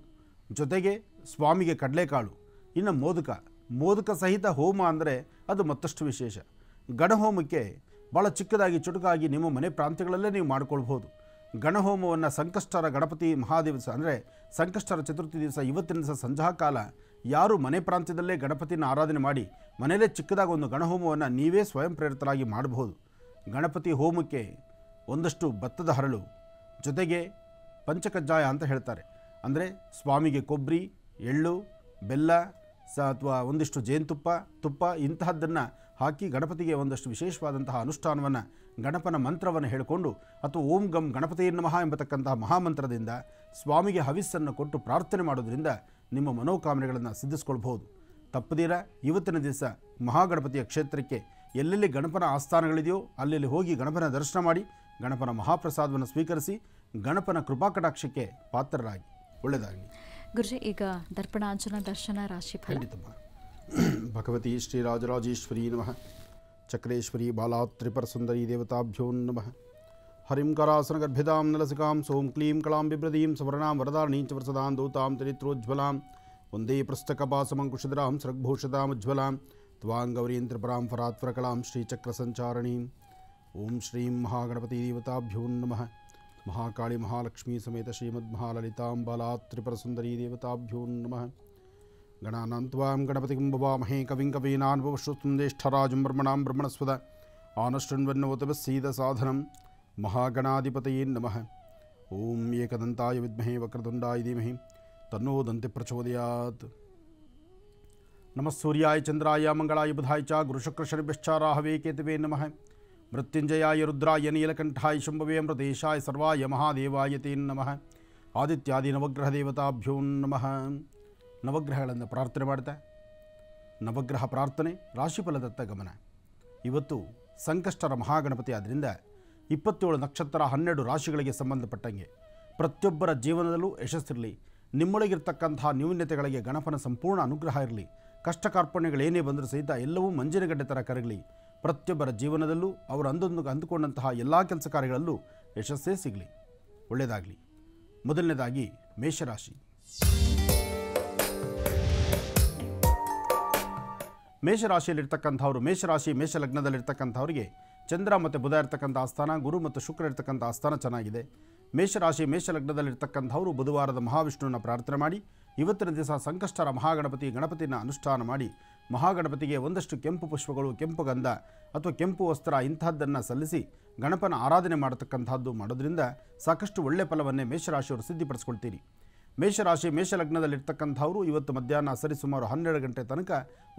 ಜೊತೆಗೆ ಸ್ವಾಮಿಗೆ ಕಡಲೆಕಾಳು ಇನ್ನು ಮೋದಕ ಮೋದಕ ಸಹಿತ ಹೋಮ ಅಂದರೆ ಅದು ಮತ್ತಷ್ಟು ವಿಶೇಷ ಗಣಹೋಮಕ್ಕೆ ಭಾಳ ಚಿಕ್ಕದಾಗಿ ಚುಟುಕಾಗಿ ನಿಮ್ಮ ಮನೆ ಪ್ರಾಂತ್ಯಗಳಲ್ಲೇ ನೀವು ಮಾಡಿಕೊಳ್ಬಹುದು ಗಣಹೋಮವನ್ನು ಸಂಕಷ್ಟರ ಗಣಪತಿ ಮಹಾದಿವಸ ಅಂದರೆ ಸಂಕಷ್ಟರ ಚತುರ್ಥಿ ದಿವಸ ಇವತ್ತಿನ ದಿವಸ ಸಂಜಾ ಕಾಲ ಯಾರು ಮನೆ ಪ್ರಾಂತ್ಯದಲ್ಲೇ ಗಣಪತಿನ ಆರಾಧನೆ ಮಾಡಿ ಮನೆಯಲ್ಲೇ ಚಿಕ್ಕದಾಗಿ ಒಂದು ಗಣಹೋಮವನ್ನು ನೀವೇ ಸ್ವಯಂ ಪ್ರೇರಿತರಾಗಿ ಮಾಡಬಹುದು ಗಣಪತಿ ಹೋಮಕ್ಕೆ ಒಂದಷ್ಟು ಭತ್ತದ ಹರಳು ಜೊತೆಗೆ ಪಂಚಕಜ್ಜಾಯ ಅಂತ ಹೇಳ್ತಾರೆ ಅಂದರೆ ಸ್ವಾಮಿಗೆ ಕೊಬ್ಬರಿ ಎಳ್ಳು ಬೆಲ್ಲ ಸ ಅಥವಾ ಒಂದಿಷ್ಟು ಜೇನುತುಪ್ಪ ತುಪ್ಪ ಇಂತಹದ್ದನ್ನು ಹಾಕಿ ಗಣಪತಿಗೆ ಒಂದಷ್ಟು ವಿಶೇಷವಾದಂತಹ ಅನುಷ್ಠಾನವನ್ನು ಗಣಪನ ಮಂತ್ರವನ್ನು ಹೇಳಿಕೊಂಡು ಅಥವಾ ಓಂ ಗಂ ಗಣಪತಿಯ ನಮಃ ಎಂಬತಕ್ಕಂತಹ ಮಹಾಮಂತ್ರದಿಂದ ಸ್ವಾಮಿಗೆ ಹವಿಸ್ಸನ್ನು ಕೊಟ್ಟು ಪ್ರಾರ್ಥನೆ ಮಾಡೋದರಿಂದ ನಿಮ್ಮ ಮನೋಕಾಮನೆಗಳನ್ನು ಸಿದ್ಧಿಸ್ಕೊಳ್ಬಹುದು ತಪ್ಪದಿರ ಇವತ್ತಿನ ದಿವಸ ಮಹಾಗಣಪತಿಯ ಕ್ಷೇತ್ರಕ್ಕೆ ಎಲ್ಲೆಲ್ಲಿ ಗಣಪನ ಆಸ್ಥಾನಗಳಿದೆಯೋ ಅಲ್ಲೆಲ್ಲಿ ಹೋಗಿ ಗಣಪನ ದರ್ಶನ ಮಾಡಿ ಗಣಪನ ಮಹಾಪ್ರಸಾದವನ್ನು ಸ್ವೀಕರಿಸಿ ಗಣಪನ ಕೃಪಾಕಟಾಕ್ಷಕ್ಕೆ ಪಾತ್ರರಾಗಿ ಒಳ್ಳೆಯದಾಗಲಿ ಗುರುಜಿ ಈಗ ದರ್ಪಣಾಂಜನ ದರ್ಶನ ರಾಶಿ भगवती श्रीराजराजेश्वरी नम चक्रेश्वरी बाला देवताभ्यो नम करासन गर्भिता नलसिका सोम क्लीं कलां बिभ्रदीं सवर्णां वरदारणीं च वरसदां वंदे चरित्रोज्ज्वलां वन्दे पृष्ठकपासमङ्कुशदरां सृग्भूषतामुज्ज्वलां त्वां गौरीं त्रिपुरां फरात्वरकलां श्रीचक्रसञ्चारणीम् ॐ श्रीं महागणपतिदेवताभ्यो महाकाली महालक्ष्मी समेत श्रीमद्महाललितां बाला देवताभ्यो नमः गणानन्त्वां गणपतिं भवामहे कविं कवीनान्ववश्रुतं ज्येष्ठराजं ब्रह्मणां ब्रह्मणस्पद आनशृण्वन्नोतपः सीदसाधनं महागणाधिपतये नमः ॐ एकदन्ताय विद्महे वक्रतुण्डाय धीमहि तन्नो दन्ति प्रचोदयात् नमः सूर्याय चन्द्राय मङ्गलाय बुधाय च गुरुशुक्रशनिभ्यश्च राहवे केतवे नमः मृत्युञ्जयाय रुद्राय नीलकण्ठाय शम्भवे अमृतेशाय सर्वाय महादेवाय ते नमः आदित्यादिनवग्रहदेवताभ्यो नमः ನವಗ್ರಹಗಳನ್ನು ಪ್ರಾರ್ಥನೆ ಮಾಡ್ತಾ ನವಗ್ರಹ ಪ್ರಾರ್ಥನೆ ರಾಶಿಫಲದತ್ತ ಗಮನ ಇವತ್ತು ಸಂಕಷ್ಟರ ಮಹಾಗಣಪತಿ ಆದ್ದರಿಂದ ಇಪ್ಪತ್ತೇಳು ನಕ್ಷತ್ರ ಹನ್ನೆರಡು ರಾಶಿಗಳಿಗೆ ಸಂಬಂಧಪಟ್ಟಂಗೆ ಪ್ರತಿಯೊಬ್ಬರ ಜೀವನದಲ್ಲೂ ಯಶಸ್ಸಿರಲಿ ನಿಮ್ಮೊಳಗಿರ್ತಕ್ಕಂತಹ ನ್ಯೂನ್ಯತೆಗಳಿಗೆ ಗಣಪನ ಸಂಪೂರ್ಣ ಅನುಗ್ರಹ ಇರಲಿ ಕಷ್ಟ ಕಾರ್ಪಣ್ಯಗಳೇನೇ ಬಂದರೂ ಸಹಿತ ಎಲ್ಲವೂ ಮಂಜಿನಗಡ್ಡೆ ಥರ ಕರಗಲಿ ಪ್ರತಿಯೊಬ್ಬರ ಜೀವನದಲ್ಲೂ ಅವರು ಅಂದೊಂದು ಅಂದುಕೊಂಡಂತಹ ಎಲ್ಲ ಕೆಲಸ ಕಾರ್ಯಗಳಲ್ಲೂ ಯಶಸ್ಸೇ ಸಿಗಲಿ ಒಳ್ಳೆಯದಾಗಲಿ ಮೊದಲನೇದಾಗಿ ಮೇಷರಾಶಿ ಮೇಷರಾಶಿಯಲ್ಲಿರ್ತಕ್ಕಂಥವ್ರು ಮೇಷರಾಶಿ ಮೇಷಲಗ್ನದಲ್ಲಿರ್ತಕ್ಕಂಥವ್ರಿಗೆ ಚಂದ್ರ ಮತ್ತು ಬುಧ ಇರ್ತಕ್ಕಂಥ ಆಸ್ಥಾನ ಗುರು ಮತ್ತು ಶುಕ್ರ ಇರ್ತಕ್ಕಂಥ ಆಸ್ಥಾನ ಚೆನ್ನಾಗಿದೆ ಮೇಷರಾಶಿ ಮೇಷಲಗ್ನದಲ್ಲಿರ್ತಕ್ಕಂಥವರು ಬುಧವಾರದ ಮಹಾವಿಷ್ಣುವನ್ನು ಪ್ರಾರ್ಥನೆ ಮಾಡಿ ಇವತ್ತಿನ ದಿವಸ ಸಂಕಷ್ಟರ ಮಹಾಗಣಪತಿ ಗಣಪತಿಯನ್ನು ಅನುಷ್ಠಾನ ಮಾಡಿ ಮಹಾಗಣಪತಿಗೆ ಒಂದಷ್ಟು ಕೆಂಪು ಪುಷ್ಪಗಳು ಕೆಂಪು ಗಂಧ ಅಥವಾ ಕೆಂಪು ವಸ್ತ್ರ ಇಂಥದ್ದನ್ನು ಸಲ್ಲಿಸಿ ಗಣಪನ ಆರಾಧನೆ ಮಾಡತಕ್ಕಂಥದ್ದು ಮಾಡೋದ್ರಿಂದ ಸಾಕಷ್ಟು ಒಳ್ಳೆಯ ಫಲವನ್ನೇ ಮೇಷರಾಶಿಯವರು ಸಿದ್ಧಿಪಡಿಸ್ಕೊಳ್ತೀರಿ ಮೇಷರಾಶಿ ಮೇಷಲಗ್ನದಲ್ಲಿರ್ತಕ್ಕಂಥವರು ಇವತ್ತು ಮಧ್ಯಾಹ್ನ ಸುಮಾರು ಹನ್ನೆರಡು ಗಂಟೆ ತನಕ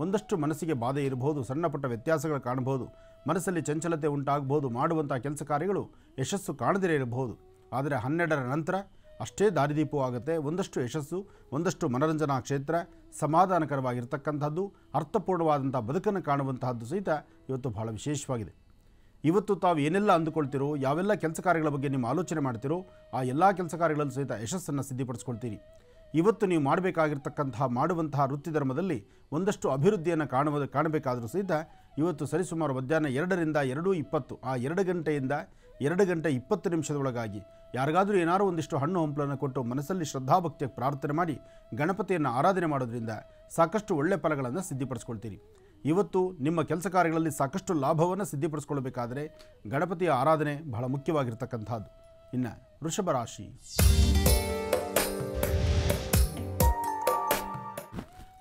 ಒಂದಷ್ಟು ಮನಸ್ಸಿಗೆ ಬಾಧೆ ಇರಬಹುದು ಸಣ್ಣ ವ್ಯತ್ಯಾಸಗಳು ಕಾಣಬಹುದು ಮನಸ್ಸಲ್ಲಿ ಚಂಚಲತೆ ಉಂಟಾಗಬಹುದು ಮಾಡುವಂಥ ಕೆಲಸ ಕಾರ್ಯಗಳು ಯಶಸ್ಸು ಕಾಣದಿರೇ ಇರಬಹುದು ಆದರೆ ಹನ್ನೆರಡರ ನಂತರ ಅಷ್ಟೇ ದಾರಿದೀಪವಾಗುತ್ತೆ ಒಂದಷ್ಟು ಯಶಸ್ಸು ಒಂದಷ್ಟು ಮನರಂಜನಾ ಕ್ಷೇತ್ರ ಸಮಾಧಾನಕರವಾಗಿರ್ತಕ್ಕಂಥದ್ದು ಅರ್ಥಪೂರ್ಣವಾದಂಥ ಬದುಕನ್ನು ಕಾಣುವಂತಹದ್ದು ಸಹಿತ ಇವತ್ತು ಬಹಳ ವಿಶೇಷವಾಗಿದೆ ಇವತ್ತು ತಾವು ಏನೆಲ್ಲ ಅಂದುಕೊಳ್ತಿರೋ ಯಾವೆಲ್ಲ ಕೆಲಸ ಕಾರ್ಯಗಳ ಬಗ್ಗೆ ನಿಮ್ಮ ಆಲೋಚನೆ ಮಾಡ್ತಿರೋ ಆ ಎಲ್ಲ ಕೆಲಸ ಕಾರ್ಯಗಳಲ್ಲೂ ಸಹಿತ ಯಶಸ್ಸನ್ನು ಸಿದ್ಧಿಪಡಿಸ್ಕೊಳ್ತೀರಿ ಇವತ್ತು ನೀವು ಮಾಡಬೇಕಾಗಿರ್ತಕ್ಕಂತಹ ಮಾಡುವಂತಹ ವೃತ್ತಿ ಧರ್ಮದಲ್ಲಿ ಒಂದಷ್ಟು ಅಭಿವೃದ್ಧಿಯನ್ನು ಕಾಣುವ ಕಾಣಬೇಕಾದರೂ ಸಹಿತ ಇವತ್ತು ಸರಿಸುಮಾರು ಮಧ್ಯಾಹ್ನ ಎರಡರಿಂದ ಎರಡು ಇಪ್ಪತ್ತು ಆ ಎರಡು ಗಂಟೆಯಿಂದ ಎರಡು ಗಂಟೆ ಇಪ್ಪತ್ತು ನಿಮಿಷದೊಳಗಾಗಿ ಯಾರಿಗಾದರೂ ಏನಾದರೂ ಒಂದಿಷ್ಟು ಹಣ್ಣು ಹಂಪಲನ್ನು ಕೊಟ್ಟು ಮನಸ್ಸಲ್ಲಿ ಶ್ರದ್ಧಾಭಕ್ತಿಯ ಪ್ರಾರ್ಥನೆ ಮಾಡಿ ಗಣಪತಿಯನ್ನು ಆರಾಧನೆ ಮಾಡೋದರಿಂದ ಸಾಕಷ್ಟು ಒಳ್ಳೆಯ ಫಲಗಳನ್ನು ಸಿದ್ಧಿಪಡಿಸ್ಕೊಳ್ತೀರಿ ಇವತ್ತು ನಿಮ್ಮ ಕೆಲಸ ಕಾರ್ಯಗಳಲ್ಲಿ ಸಾಕಷ್ಟು ಲಾಭವನ್ನು ಸಿದ್ಧಿಪಡಿಸ್ಕೊಳ್ಬೇಕಾದರೆ ಗಣಪತಿಯ ಆರಾಧನೆ ಬಹಳ ಮುಖ್ಯವಾಗಿರ್ತಕ್ಕಂಥದ್ದು ಇನ್ನು ವೃಷಭ ರಾಶಿ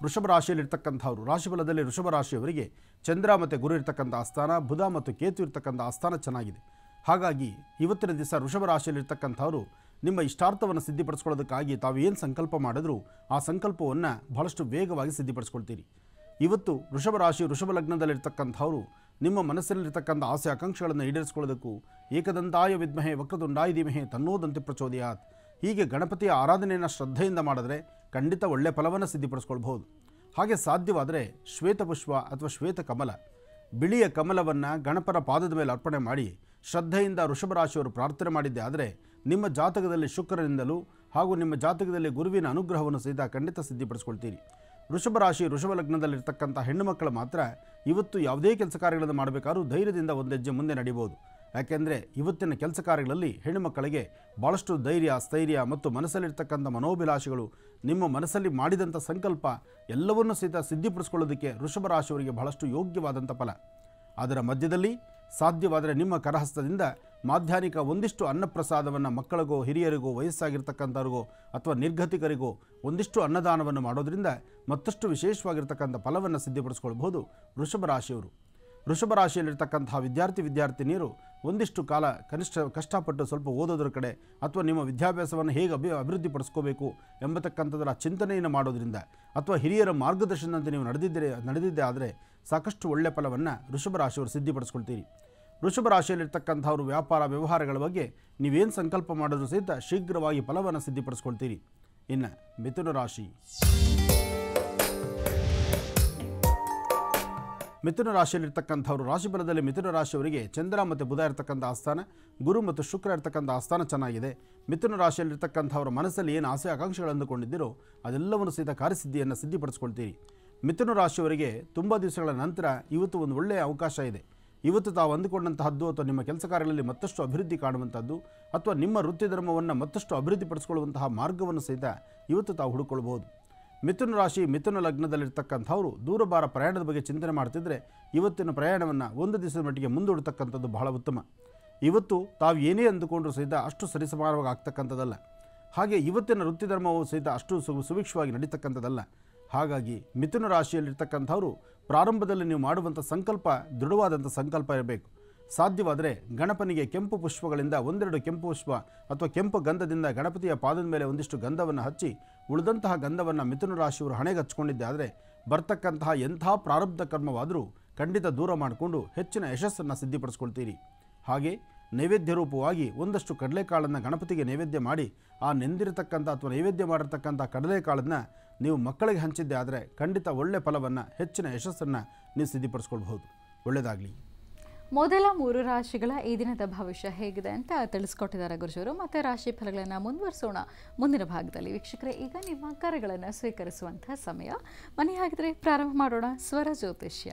ವೃಷಭ ರಾಶಿಯಲ್ಲಿರ್ತಕ್ಕಂಥವ್ರು ರಾಶಿಫಲದಲ್ಲಿ ವೃಷಭ ರಾಶಿಯವರಿಗೆ ಚಂದ್ರ ಮತ್ತು ಗುರು ಇರ್ತಕ್ಕಂಥ ಆಸ್ಥಾನ ಬುಧ ಮತ್ತು ಕೇತು ಇರ್ತಕ್ಕಂಥ ಆಸ್ಥಾನ ಚೆನ್ನಾಗಿದೆ ಹಾಗಾಗಿ ಇವತ್ತಿನ ದಿವಸ ವೃಷಭ ರಾಶಿಯಲ್ಲಿರ್ತಕ್ಕಂಥವ್ರು ನಿಮ್ಮ ಇಷ್ಟಾರ್ಥವನ್ನು ಸಿದ್ಧಿಪಡಿಸ್ಕೊಳ್ಳೋದಕ್ಕಾಗಿ ತಾವು ಏನು ಸಂಕಲ್ಪ ಮಾಡಿದ್ರು ಆ ಸಂಕಲ್ಪವನ್ನು ಬಹಳಷ್ಟು ವೇಗವಾಗಿ ಸಿದ್ಧಿಪಡಿಸ್ಕೊಳ್ತೀರಿ ಇವತ್ತು ವೃಷಭ ರಾಶಿ ವೃಷಭ ಲಗ್ನದಲ್ಲಿರ್ತಕ್ಕಂಥವರು ನಿಮ್ಮ ಮನಸ್ಸಿನಲ್ಲಿರ್ತಕ್ಕಂಥ ಆಸೆ ಆಕಾಂಕ್ಷೆಗಳನ್ನು ಈಡೇರಿಸ್ಕೊಳ್ಳೋದಕ್ಕೂ ಏಕದಂತಾಯ ವಿದ್ಮಹೆ ವಕ್ರದುಂಡಾಯ ಧೀಮಹೆ ತನ್ನೋದಂತೆ ಪ್ರಚೋದಯಾತ್ ಹೀಗೆ ಗಣಪತಿಯ ಆರಾಧನೆಯನ್ನು ಶ್ರದ್ಧೆಯಿಂದ ಮಾಡಿದ್ರೆ ಖಂಡಿತ ಒಳ್ಳೆಯ ಫಲವನ್ನು ಸಿದ್ಧಿಪಡಿಸ್ಕೊಳ್ಬಹುದು ಹಾಗೆ ಸಾಧ್ಯವಾದರೆ ಶ್ವೇತಪುಷ್ಪ ಅಥವಾ ಶ್ವೇತ ಕಮಲ ಬಿಳಿಯ ಕಮಲವನ್ನು ಗಣಪರ ಪಾದದ ಮೇಲೆ ಅರ್ಪಣೆ ಮಾಡಿ ಶ್ರದ್ಧೆಯಿಂದ ವೃಷಭ ರಾಶಿಯವರು ಪ್ರಾರ್ಥನೆ ಮಾಡಿದ್ದೆ ಆದರೆ ನಿಮ್ಮ ಜಾತಕದಲ್ಲಿ ಶುಕ್ರನಿಂದಲೂ ಹಾಗೂ ನಿಮ್ಮ ಜಾತಕದಲ್ಲಿ ಗುರುವಿನ ಅನುಗ್ರಹವನ್ನು ಸಹಿತ ಖಂಡಿತ ಸಿದ್ಧಿಪಡಿಸ್ಕೊಳ್ತೀರಿ ಋಷಭ ರಾಶಿ ವೃಷಭ ಲಗ್ನದಲ್ಲಿರ್ತಕ್ಕಂಥ ಹೆಣ್ಣು ಮಕ್ಕಳು ಮಾತ್ರ ಇವತ್ತು ಯಾವುದೇ ಕೆಲಸ ಕಾರ್ಯಗಳನ್ನು ಮಾಡಬೇಕಾದ್ರೂ ಧೈರ್ಯದಿಂದ ಒಂದು ಹೆಜ್ಜೆ ಮುಂದೆ ನಡೀಬೋದು ಯಾಕೆಂದರೆ ಇವತ್ತಿನ ಕೆಲಸ ಕಾರ್ಯಗಳಲ್ಲಿ ಹೆಣ್ಣು ಮಕ್ಕಳಿಗೆ ಭಾಳಷ್ಟು ಧೈರ್ಯ ಸ್ಥೈರ್ಯ ಮತ್ತು ಮನಸ್ಸಲ್ಲಿರ್ತಕ್ಕಂಥ ಮನೋಭಿಲಾಷೆಗಳು ನಿಮ್ಮ ಮನಸ್ಸಲ್ಲಿ ಮಾಡಿದಂಥ ಸಂಕಲ್ಪ ಎಲ್ಲವನ್ನೂ ಸಹಿತ ಸಿದ್ಧಿಪಡಿಸ್ಕೊಳ್ಳೋದಕ್ಕೆ ವೃಷಭ ರಾಶಿಯವರಿಗೆ ಬಹಳಷ್ಟು ಯೋಗ್ಯವಾದಂಥ ಫಲ ಅದರ ಮಧ್ಯದಲ್ಲಿ ಸಾಧ್ಯವಾದರೆ ನಿಮ್ಮ ಕರಹಸ್ತದಿಂದ ಮಾಧ್ಯಾನಿಕ ಒಂದಿಷ್ಟು ಅನ್ನಪ್ರಸಾದವನ್ನು ಮಕ್ಕಳಿಗೋ ಹಿರಿಯರಿಗೋ ವಯಸ್ಸಾಗಿರ್ತಕ್ಕಂಥವ್ರಿಗೋ ಅಥವಾ ನಿರ್ಗತಿಕರಿಗೋ ಒಂದಿಷ್ಟು ಅನ್ನದಾನವನ್ನು ಮಾಡೋದರಿಂದ ಮತ್ತಷ್ಟು ವಿಶೇಷವಾಗಿರ್ತಕ್ಕಂಥ ಫಲವನ್ನು ಸಿದ್ಧಪಡಿಸ್ಕೊಳ್ಬಹುದು ವೃಷಭ ರಾಶಿಯವರು ವೃಷಭ ರಾಶಿಯಲ್ಲಿರ್ತಕ್ಕಂತಹ ವಿದ್ಯಾರ್ಥಿ ವಿದ್ಯಾರ್ಥಿನಿಯರು ಒಂದಿಷ್ಟು ಕಾಲ ಕನಿಷ್ಠ ಕಷ್ಟಪಟ್ಟು ಸ್ವಲ್ಪ ಓದೋದ್ರ ಕಡೆ ಅಥವಾ ನಿಮ್ಮ ವಿದ್ಯಾಭ್ಯಾಸವನ್ನು ಹೇಗೆ ಅಭಿ ಅಭಿವೃದ್ಧಿಪಡಿಸ್ಕೋಬೇಕು ಎಂಬತಕ್ಕಂಥದರ ಚಿಂತನೆಯನ್ನು ಮಾಡೋದರಿಂದ ಅಥವಾ ಹಿರಿಯರ ಮಾರ್ಗದರ್ಶನದಂತೆ ನೀವು ನಡೆದಿದ್ದರೆ ನಡೆದಿದ್ದೇ ಆದರೆ ಸಾಕಷ್ಟು ಒಳ್ಳೆಯ ಫಲವನ್ನು ವೃಷಭ ರಾಶಿಯವರು ಸಿದ್ಧಪಡಿಸ್ಕೊಳ್ತೀರಿ ವೃಷಭ ರಾಶಿಯಲ್ಲಿರ್ತಕ್ಕಂಥವ್ರ ವ್ಯಾಪಾರ ವ್ಯವಹಾರಗಳ ಬಗ್ಗೆ ನೀವೇನು ಸಂಕಲ್ಪ ಮಾಡಿದ್ರೂ ಸಹಿತ ಶೀಘ್ರವಾಗಿ ಫಲವನ್ನು ಸಿದ್ಧಿಪಡಿಸ್ಕೊಳ್ತೀರಿ ಇನ್ನು ಮಿಥುನ ರಾಶಿ ಮಿಥುನ ರಾಶಿಯಲ್ಲಿರ್ತಕ್ಕಂಥವ್ರು ರಾಶಿ ಬಲದಲ್ಲಿ ಮಿಥುನ ರಾಶಿಯವರಿಗೆ ಚಂದ್ರ ಮತ್ತು ಬುಧ ಇರತಕ್ಕಂಥ ಆಸ್ಥಾನ ಗುರು ಮತ್ತು ಶುಕ್ರ ಇರ್ತಕ್ಕಂಥ ಆಸ್ಥಾನ ಚೆನ್ನಾಗಿದೆ ಮಿಥುನ ರಾಶಿಯಲ್ಲಿರ್ತಕ್ಕಂಥವ್ರ ಮನಸ್ಸಲ್ಲಿ ಏನು ಆಸೆ ಆಕಾಂಕ್ಷೆಗಳು ಅಂದುಕೊಂಡಿದ್ದೀರೋ ಅದೆಲ್ಲವನ್ನು ಸಹಿತ ಕಾರ್ಯಸಿದ್ಧಿಯನ್ನು ಸಿದ್ಧಿಪಡಿಸ್ಕೊಳ್ತೀರಿ ಮಿಥುನ ರಾಶಿಯವರಿಗೆ ತುಂಬ ದಿವಸಗಳ ನಂತರ ಇವತ್ತು ಒಂದು ಒಳ್ಳೆಯ ಅವಕಾಶ ಇದೆ ಇವತ್ತು ತಾವು ಅಂದುಕೊಂಡಂತಹದ್ದು ಅಥವಾ ನಿಮ್ಮ ಕೆಲಸ ಕಾರ್ಯಗಳಲ್ಲಿ ಮತ್ತಷ್ಟು ಅಭಿವೃದ್ಧಿ ಕಾಣುವಂಥದ್ದು ಅಥವಾ ನಿಮ್ಮ ವೃತ್ತಿ ಧರ್ಮವನ್ನು ಮತ್ತಷ್ಟು ಅಭಿವೃದ್ಧಿಪಡಿಸಿಕೊಳ್ಳುವಂತಹ ಮಾರ್ಗವನ್ನು ಸಹಿತ ಇವತ್ತು ತಾವು ಹುಡುಕೊಳ್ಬಹುದು ಮಿಥುನ ರಾಶಿ ಮಿಥುನ ಲಗ್ನದಲ್ಲಿರ್ತಕ್ಕಂಥವರು ದೂರಬಾರ ಪ್ರಯಾಣದ ಬಗ್ಗೆ ಚಿಂತನೆ ಮಾಡ್ತಿದ್ರೆ ಇವತ್ತಿನ ಪ್ರಯಾಣವನ್ನು ಒಂದು ದಿವಸದ ಮಟ್ಟಿಗೆ ಮುಂದೂಡತಕ್ಕಂಥದ್ದು ಬಹಳ ಉತ್ತಮ ಇವತ್ತು ತಾವು ಏನೇ ಅಂದುಕೊಂಡ್ರೂ ಸಹಿತ ಅಷ್ಟು ಸರಿಸಮಾನವಾಗಿ ಆಗ್ತಕ್ಕಂಥದ್ದಲ್ಲ ಹಾಗೆ ಇವತ್ತಿನ ವೃತ್ತಿ ಧರ್ಮವು ಸಹಿತ ಅಷ್ಟು ಸು ಸುಭಿಕ್ಷವಾಗಿ ನಡೀತಕ್ಕಂಥದ್ದಲ್ಲ ಹಾಗಾಗಿ ಮಿಥುನ ರಾಶಿಯಲ್ಲಿರ್ತಕ್ಕಂಥವರು ಪ್ರಾರಂಭದಲ್ಲಿ ನೀವು ಮಾಡುವಂಥ ಸಂಕಲ್ಪ ದೃಢವಾದಂಥ ಸಂಕಲ್ಪ ಇರಬೇಕು ಸಾಧ್ಯವಾದರೆ ಗಣಪನಿಗೆ ಕೆಂಪು ಪುಷ್ಪಗಳಿಂದ ಒಂದೆರಡು ಕೆಂಪು ಪುಷ್ಪ ಅಥವಾ ಕೆಂಪು ಗಂಧದಿಂದ ಗಣಪತಿಯ ಪಾದದ ಮೇಲೆ ಒಂದಿಷ್ಟು ಗಂಧವನ್ನು ಹಚ್ಚಿ ಉಳಿದಂತಹ ಗಂಧವನ್ನು ಮಿಥುನ ರಾಶಿಯವರು ಹಣೆಗೆ ಹಚ್ಕೊಂಡಿದ್ದೆ ಆದರೆ ಬರ್ತಕ್ಕಂತಹ ಎಂಥ ಪ್ರಾರಬ್ಧ ಕರ್ಮವಾದರೂ ಖಂಡಿತ ದೂರ ಮಾಡಿಕೊಂಡು ಹೆಚ್ಚಿನ ಯಶಸ್ಸನ್ನು ಸಿದ್ಧಿಪಡಿಸ್ಕೊಳ್ತೀರಿ ಹಾಗೆ ನೈವೇದ್ಯ ರೂಪವಾಗಿ ಒಂದಷ್ಟು ಕಡಲೆಕಾಳನ್ನು ಗಣಪತಿಗೆ ನೈವೇದ್ಯ ಮಾಡಿ ಆ ನೆಂದಿರತಕ್ಕಂಥ ಅಥವಾ ನೈವೇದ್ಯ ಮಾಡಿರ್ತಕ್ಕಂಥ ಕಡಲೆಕಾಳನ್ನು ನೀವು ಮಕ್ಕಳಿಗೆ ಹಂಚಿದ್ದೆ ಆದರೆ ಖಂಡಿತ ಒಳ್ಳೆ ಫಲವನ್ನು ಹೆಚ್ಚಿನ ಯಶಸ್ಸನ್ನು ನೀವು ಸಿದ್ಧಿಪಡಿಸ್ಕೊಳ್ಬಹುದು ಒಳ್ಳೆಯದಾಗಲಿ ಮೊದಲ ಮೂರು ರಾಶಿಗಳ ಈ ದಿನದ ಭವಿಷ್ಯ ಹೇಗಿದೆ ಅಂತ ತಿಳಿಸ್ಕೊಟ್ಟಿದ್ದಾರೆ ಗುರುಜರು ಮತ್ತೆ ರಾಶಿ ಫಲಗಳನ್ನು ಮುಂದುವರಿಸೋಣ ಮುಂದಿನ ಭಾಗದಲ್ಲಿ ವೀಕ್ಷಕರೇ ಈಗ ನಿಮ್ಮ ಕರೆಗಳನ್ನು ಸ್ವೀಕರಿಸುವಂತಹ ಸಮಯ ಮನೆ ಹಾಗಿದ್ರೆ ಪ್ರಾರಂಭ ಮಾಡೋಣ ಸ್ವರ ಜ್ಯೋತಿಷ್ಯ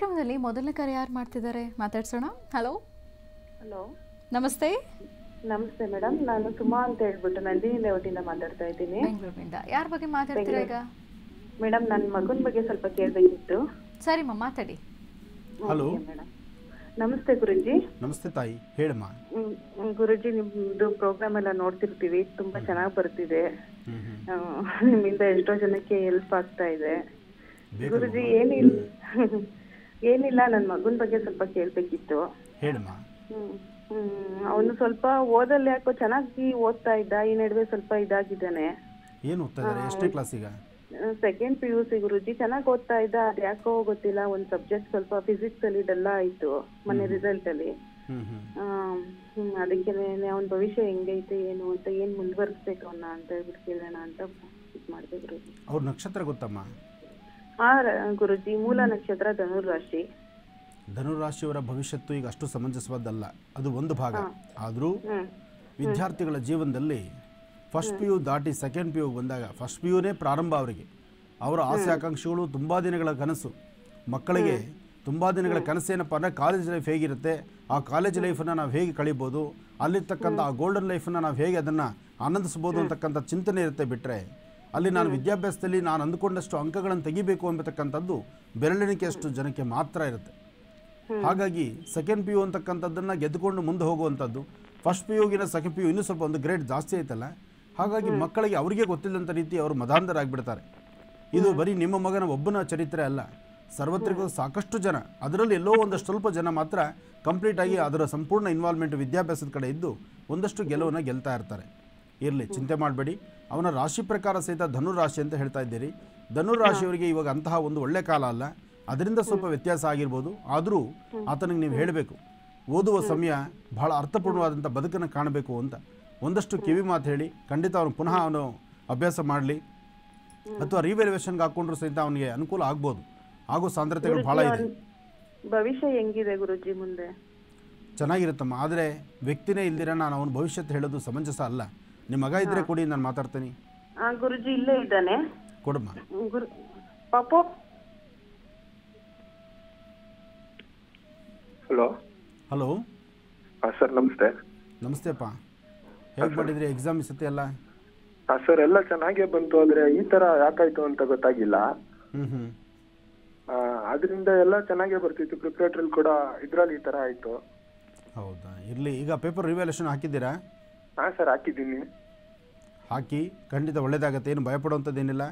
ಕಾರ್ಯಕ್ರಮದಲ್ಲಿ ಮೊದಲನೇ ಕರೆ ಯಾರು ಮಾಡ್ತಿದ್ದಾರೆ ಮಾತಾಡ್ಸೋಣ ಹಲೋ ಹಲೋ ನಮಸ್ತೆ ನಮಸ್ತೆ ಮೇಡಮ್ ನಾನು ಸುಮಾ ಅಂತ ಹೇಳ್ಬಿಟ್ಟು ನಂದಿನಿ ಲೇಔಟಿಂದ ಮಾತಾಡ್ತಾ ಇದ್ದೀನಿ ಬೆಂಗಳೂರಿಂದ ಯಾರ ಬಗ್ಗೆ ಮಾತಾಡ್ತೀರಾ ಈಗ ಮೇಡಮ್ ನನ್ನ ಮಗನ ಬಗ್ಗೆ ಸ್ವಲ್ಪ ಕೇಳಬೇಕಿತ್ತು ಸರಿಮ್ಮ ಮಾತಾಡಿ ಹಲೋ ನಮಸ್ತೆ ಗುರುಜಿ ನಮಸ್ತೆ ತಾಯಿ ಹೇಳಮ್ಮ ಗುರುಜಿ ನಿಮ್ದು ಪ್ರೋಗ್ರಾಮ್ ಎಲ್ಲ ನೋಡ್ತಿರ್ತೀವಿ ತುಂಬಾ ಚೆನ್ನಾಗಿ ಬರ್ತಿದೆ ನಿಮ್ಮಿಂದ ಎಷ್ಟೋ ಜನಕ್ಕೆ ಹೆಲ್ಪ್ ಆಗ್ತಾ ಇದೆ ಗುರುಜಿ ಏನಿಲ್ಲ ಏನಿಲ್ಲ ನನ್ನ ಮಗನ ಬಗ್ಗೆ ಸ್ವಲ್ಪ ಕೇಳಬೇಕಿತ್ತು ಹೇಳಮ್ಮ ಅವನು ಸ್ವಲ್ಪ ಓದಲ್ಲಿ ಯಾಕೋ ಚೆನ್ನಾಗಿ ಓದ್ತಾ ಇದ್ದ ಈ ನಡುವೆ ಸ್ವಲ್ಪ ಇದಾಗಿದ್ದಾನೆ ಏನು ಕ್ಲಾಸ್ ಈಗ second P U C Guruji ಚೆನ್ನಾಗಿ ಓದ್ತಾ ಇದ್ದ ಯಾಕೋ ಗೊತ್ತಿಲ್ಲ ಒಂದು ಸಬ್ಜೆಕ್ಟ್ ಸ್ವಲ್ಪ ಫಿಸಿಕ್ಸ್ ಅಲ್ಲಿ ಡಲ್ಲ ಆಯ್ತು ಮನೆ ರಿಸಲ್ಟ್ ಅಲ್ಲಿ ಅದಕ್ಕೆ ಅವನ ಭವಿಷ್ಯ ಹೆಂಗೈತೆ ಏನು ಅಂತ ಏನು ಮುಂದುವರ್ಸ್ಬೇಕು ಅವನ್ನ ಅಂತ ಹೇಳ್ಬಿಟ್ಟು ಕೇಳೋಣ ಅಂತ ಇದು ಮಾಡ್ಬೇಕು ಅವ್ರ ನಕ್ಷತ್ರ ಗೊತ್ತಮ್ಮ ಗುರುಜಿ ಮೂಲ ನಕ್ಷತ್ರ ಧನುರಾಶಿ ಧನುರಾಶಿಯವರ ಭವಿಷ್ಯತ್ತು ಈಗ ಅಷ್ಟು ಸಮಂಜಸವಾದಲ್ಲ ಅದು ಒಂದು ಭಾಗ ಆದರೂ ವಿದ್ಯಾರ್ಥಿಗಳ ಜೀವನದಲ್ಲಿ ಫಸ್ಟ್ ಪಿ ಯು ದಾಟಿ ಸೆಕೆಂಡ್ ಪಿ ಯು ಬಂದಾಗ ಫಸ್ಟ್ ಪಿ ಯುನೇ ಪ್ರಾರಂಭ ಅವರಿಗೆ ಅವರ ಆಸೆ ಆಕಾಂಕ್ಷೆಗಳು ತುಂಬ ದಿನಗಳ ಕನಸು ಮಕ್ಕಳಿಗೆ ತುಂಬ ದಿನಗಳ ಕನಸೇನಪ್ಪ ಅಂದರೆ ಕಾಲೇಜ್ ಲೈಫ್ ಹೇಗಿರುತ್ತೆ ಆ ಕಾಲೇಜ್ ಲೈಫನ್ನು ನಾವು ಹೇಗೆ ಕಳಿಬೋದು ಅಲ್ಲಿರ್ತಕ್ಕಂಥ ಆ ಗೋಲ್ಡನ್ ಲೈಫನ್ನು ನಾವು ಹೇಗೆ ಅದನ್ನು ಆನಂದಿಸ್ಬೋದು ಅಂತಕ್ಕಂಥ ಚಿಂತನೆ ಇರುತ್ತೆ ಬಿಟ್ಟರೆ ಅಲ್ಲಿ ನಾನು ವಿದ್ಯಾಭ್ಯಾಸದಲ್ಲಿ ನಾನು ಅಂದುಕೊಂಡಷ್ಟು ಅಂಕಗಳನ್ನು ತೆಗಿಬೇಕು ಅನ್ನತಕ್ಕಂಥದ್ದು ಬೆರಳೆಣಿಕೆಯಷ್ಟು ಜನಕ್ಕೆ ಮಾತ್ರ ಇರುತ್ತೆ ಹಾಗಾಗಿ ಸೆಕೆಂಡ್ ಪಿ ಯು ಅಂತಕ್ಕಂಥದ್ದನ್ನು ಗೆದ್ದುಕೊಂಡು ಮುಂದೆ ಹೋಗುವಂಥದ್ದು ಫಸ್ಟ್ ಪಿ ಯುಗಿನ ಸೆಕೆಂಡ್ ಪಿ ಯು ಇನ್ನೂ ಸ್ವಲ್ಪ ಒಂದು ಗ್ರೇಡ್ ಜಾಸ್ತಿ ಆಯ್ತಲ್ಲ ಹಾಗಾಗಿ ಮಕ್ಕಳಿಗೆ ಅವರಿಗೆ ಗೊತ್ತಿಲ್ಲದಂಥ ರೀತಿ ಅವರು ಮದಾಂಧರಾಗಿಬಿಡ್ತಾರೆ ಇದು ಬರೀ ನಿಮ್ಮ ಮಗನ ಒಬ್ಬನ ಚರಿತ್ರೆ ಅಲ್ಲ ಸರ್ವತ್ರಿಗೂ ಸಾಕಷ್ಟು ಜನ ಅದರಲ್ಲಿ ಎಲ್ಲೋ ಒಂದಷ್ಟು ಸ್ವಲ್ಪ ಜನ ಮಾತ್ರ ಕಂಪ್ಲೀಟಾಗಿ ಅದರ ಸಂಪೂರ್ಣ ಇನ್ವಾಲ್ವ್ಮೆಂಟ್ ವಿದ್ಯಾಭ್ಯಾಸದ ಕಡೆ ಇದ್ದು ಒಂದಷ್ಟು ಗೆಲುವನ್ನು ಗೆಲ್ತಾ ಇರ್ತಾರೆ ಇರಲಿ ಚಿಂತೆ ಮಾಡಬೇಡಿ ಅವನ ರಾಶಿ ಪ್ರಕಾರ ಸಹಿತ ಧನು ರಾಶಿ ಅಂತ ಹೇಳ್ತಾ ಇದ್ದೀರಿ ಧನು ರಾಶಿಯವರಿಗೆ ಇವಾಗ ಅಂತಹ ಒಂದು ಒಳ್ಳೆ ಕಾಲ ಅಲ್ಲ ಅದರಿಂದ ಸ್ವಲ್ಪ ವ್ಯತ್ಯಾಸ ಆಗಿರ್ಬೋದು ಆದರೂ ಆತನಿಗೆ ನೀವು ಹೇಳಬೇಕು ಓದುವ ಸಮಯ ಬಹಳ ಅರ್ಥಪೂರ್ಣವಾದಂಥ ಬದುಕನ್ನು ಕಾಣಬೇಕು ಅಂತ ಒಂದಷ್ಟು ಕಿವಿ ಮಾತು ಹೇಳಿ ಖಂಡಿತ ಅವನು ಪುನಃ ಅವನು ಅಭ್ಯಾಸ ಮಾಡಲಿ ಅಥವಾ ರಿವೆಲ್ಯೂಷನ್ಗೆ ಹಾಕೊಂಡ್ರು ಸಹಿತ ಅವನಿಗೆ ಅನುಕೂಲ ಆಗ್ಬೋದು ಆಗೋ ಸಾಂದ್ರತೆಗಳು ಬಹಳ ಇದೆ ಭವಿಷ್ಯ ಹೆಂಗಿದೆ ಗುರುಜಿ ಮುಂದೆ ಚೆನ್ನಾಗಿರುತ್ತಮ್ಮ ಆದರೆ ವ್ಯಕ್ತಿನೇ ಇಲ್ದಿರ ನಾನು ಅವನ ಭವಿಷ್ಯತ್ ಹೇಳೋದು ಸಮಂಜಸ ಅಲ್ಲ ನಿಮ್ಮ ಮಗ ಇದ್ರೆ ಕೊಡಿ ನಾನು ಮಾತಾಡ್ತೀನಿ ಆ, ಗುರುಜಿ ಇಲ್ಲೇ ಇದ್ದಾನೆ ಕೊಡಮ್ಮ ಗುರು ಪಾಪು ಹಲೋ ಹಲೋ ಹಾಂ ಸರ್ ನಮಸ್ತೆ ನಮಸ್ತೆಪ್ಪ ಹೇಗೆ ಮಾಡಿದ್ರಿ ಎಕ್ಸಾಮ್ ಸತಿ ಎಲ್ಲ ಹಾಂ ಸರ್ ಎಲ್ಲ ಚೆನ್ನಾಗೇ ಬಂತು ಆದರೆ ಈ ಥರ ಯಾಕಾಯಿತು ಅಂತ ಗೊತ್ತಾಗಿಲ್ಲ ಹ್ಞೂ ಹ್ಞೂ ಆ, ಅದರಿಂದ ಎಲ್ಲ ಚೆನ್ನಾಗೇ ಬರ್ತಿತ್ತು ಪ್ರಿಪ್ರೇಟ್ರಲ್ಲಿ ಕೂಡ ಇದರಲ್ಲಿ ಈ ಥರ ಆಯಿತು ಹೌದಾ ಇರಲಿ ಈಗ ಪೇಪರ್ ರಿವ್ಯಾಲ್ಯೂಷನ್ ಹಾಕಿದ್ದೀರಾ ಹಾಂ ಸರ್ ಹಾಕಿದ್ದೀನಿ ಹಾಕಿ ಖಂಡಿತ ಒಳ್ಳೇದಾಗತ್ತೆ ಏನು ಭಯಪಡುವಂಥದ್ದೇನಿಲ್ಲ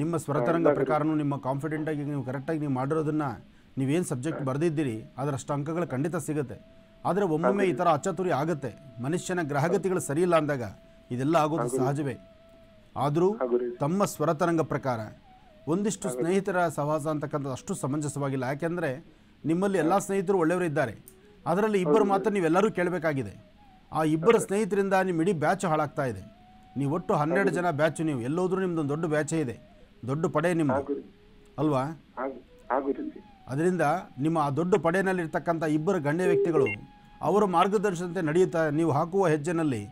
ನಿಮ್ಮ ಸ್ವರತರಂಗ ಪ್ರಕಾರನೂ ನಿಮ್ಮ ಕಾನ್ಫಿಡೆಂಟಾಗಿ ನೀವು ಕರೆಕ್ಟಾಗಿ ನೀವು ಮಾಡಿರೋದನ್ನ ನೀವೇನು ಸಬ್ಜೆಕ್ಟ್ ಬರೆದಿದ್ದೀರಿ ಅದರಷ್ಟು ಅಂಕಗಳು ಖಂಡಿತ ಸಿಗುತ್ತೆ ಆದರೆ ಒಮ್ಮೊಮ್ಮೆ ಈ ಥರ ಅಚ್ಚತುರಿ ಆಗುತ್ತೆ ಮನುಷ್ಯನ ಗ್ರಹಗತಿಗಳು ಸರಿಯಿಲ್ಲ ಅಂದಾಗ ಇದೆಲ್ಲ ಆಗೋದು ಸಹಜವೇ ಆದರೂ ತಮ್ಮ ಸ್ವರತರಂಗ ಪ್ರಕಾರ ಒಂದಿಷ್ಟು ಸ್ನೇಹಿತರ ಸಹವಾಸ ಅಂತಕ್ಕಂಥದ್ದು ಅಷ್ಟು ಸಮಂಜಸವಾಗಿಲ್ಲ ಯಾಕೆಂದರೆ ನಿಮ್ಮಲ್ಲಿ ಎಲ್ಲ ಸ್ನೇಹಿತರು ಒಳ್ಳೆಯವರು ಇದ್ದಾರೆ ಅದರಲ್ಲಿ ಇಬ್ಬರು ಮಾತ್ರ ನೀವೆಲ್ಲರೂ ಕೇಳಬೇಕಾಗಿದೆ ಆ ಇಬ್ಬರ ಸ್ನೇಹಿತರಿಂದ ನಿಮ್ಮ ಇಡೀ ಬ್ಯಾಚ್ ಹಾಳಾಗ್ತಾ ಇದೆ ನೀವು ಒಟ್ಟು ಹನ್ನೆರಡು ಜನ ಬ್ಯಾಚು ನೀವು ಎಲ್ಲೋದ್ರೂ ನಿಮ್ದೊಂದು ದೊಡ್ಡ ಬ್ಯಾಚೇ ಇದೆ ದೊಡ್ಡ ಪಡೆ ನಿಮ್ಮ ಅಲ್ವಾ ಅದರಿಂದ ನಿಮ್ಮ ಆ ದೊಡ್ಡ ಪಡೆಯಲ್ಲಿ ಇರ್ತಕ್ಕಂಥ ಇಬ್ಬರು ಗಣ್ಯ ವ್ಯಕ್ತಿಗಳು ಅವರ ಮಾರ್ಗದರ್ಶನತೆ ನಡೆಯುತ್ತಾ ನೀವು ಹಾಕುವ ಹೆಜ್ಜೆನಲ್ಲಿ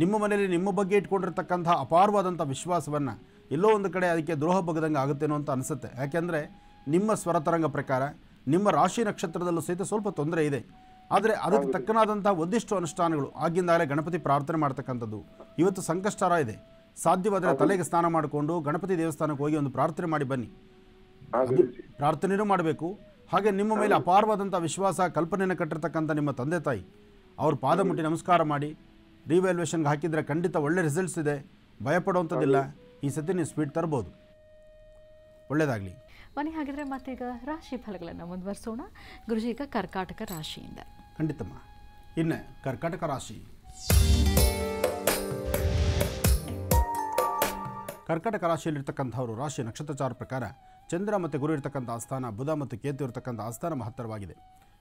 ನಿಮ್ಮ ಮನೆಯಲ್ಲಿ ನಿಮ್ಮ ಬಗ್ಗೆ ಇಟ್ಕೊಂಡಿರ್ತಕ್ಕಂಥ ಅಪಾರವಾದಂಥ ವಿಶ್ವಾಸವನ್ನು ಎಲ್ಲೋ ಒಂದು ಕಡೆ ಅದಕ್ಕೆ ದ್ರೋಹ ಬಗ್ಗದಂಗೆ ಆಗುತ್ತೇನೋ ಅಂತ ಅನಿಸುತ್ತೆ ಯಾಕೆಂದರೆ ನಿಮ್ಮ ಸ್ವರತರಂಗ ಪ್ರಕಾರ ನಿಮ್ಮ ರಾಶಿ ನಕ್ಷತ್ರದಲ್ಲೂ ಸಹಿತ ಸ್ವಲ್ಪ ತೊಂದರೆ ಇದೆ ಆದರೆ ಅದಕ್ಕೆ ತಕ್ಕನಾದಂತಹ ಒಂದಿಷ್ಟು ಅನುಷ್ಠಾನಗಳು ಆಗಿಂದಾಗಲೇ ಗಣಪತಿ ಪ್ರಾರ್ಥನೆ ಮಾಡ್ತಕ್ಕಂಥದ್ದು ಇವತ್ತು ಸಂಕಷ್ಟರ ಇದೆ ಸಾಧ್ಯವಾದರೆ ತಲೆಗೆ ಸ್ನಾನ ಮಾಡಿಕೊಂಡು ಗಣಪತಿ ದೇವಸ್ಥಾನಕ್ಕೆ ಹೋಗಿ ಒಂದು ಪ್ರಾರ್ಥನೆ ಮಾಡಿ ಬನ್ನಿ ಪ್ರಾರ್ಥನೆಯೂ ಮಾಡಬೇಕು ಹಾಗೆ ನಿಮ್ಮ ಮೇಲೆ ಅಪಾರವಾದಂಥ ವಿಶ್ವಾಸ ಕಲ್ಪನೆಯನ್ನು ಕಟ್ಟಿರ್ತಕ್ಕಂಥ ನಿಮ್ಮ ತಂದೆ ತಾಯಿ ಅವ್ರ ಪಾದ ಮುಟ್ಟಿ ನಮಸ್ಕಾರ ಮಾಡಿ ರಿವ್ಯಾಲ್ಯೂಯೇಷನ್ಗೆ ಹಾಕಿದ್ರೆ ಖಂಡಿತ ಒಳ್ಳೆ ರಿಸಲ್ಟ್ಸ್ ಇದೆ ಭಯಪಡುವಂಥದ್ದಿಲ್ಲ ಈ ಸತಿ ನೀವು ಸ್ವೀಟ್ ತರ್ಬೋದು ಒಳ್ಳೆಯದಾಗಲಿ ಬನ್ನಿ ಹಾಗಿದ್ರೆ ಮತ್ತೀಗ ರಾಶಿ ಫಲಗಳನ್ನು ಮುಂದುವರಿಸೋಣ ಗುರುಜೀಗ ಕರ್ಕಾಟಕ ರಾಶಿಯಿಂದ ಖಂಡಿತಮ್ಮ ಇನ್ನು ಕರ್ಕಾಟಕ ರಾಶಿ ಕರ್ಕಾಟಕ ರಾಶಿಯಲ್ಲಿರ್ತಕ್ಕಂಥವರು ರಾಶಿ ನಕ್ಷತ್ರಚಾರ ಪ್ರಕಾರ ಚಂದ್ರ ಮತ್ತು ಗುರು ಇರತಕ್ಕಂಥ ಆಸ್ಥಾನ ಬುಧ ಮತ್ತು ಕೇತು ಇರತಕ್ಕಂಥ ಆಸ್ಥಾನ ಮಹತ್ತರವಾಗಿದೆ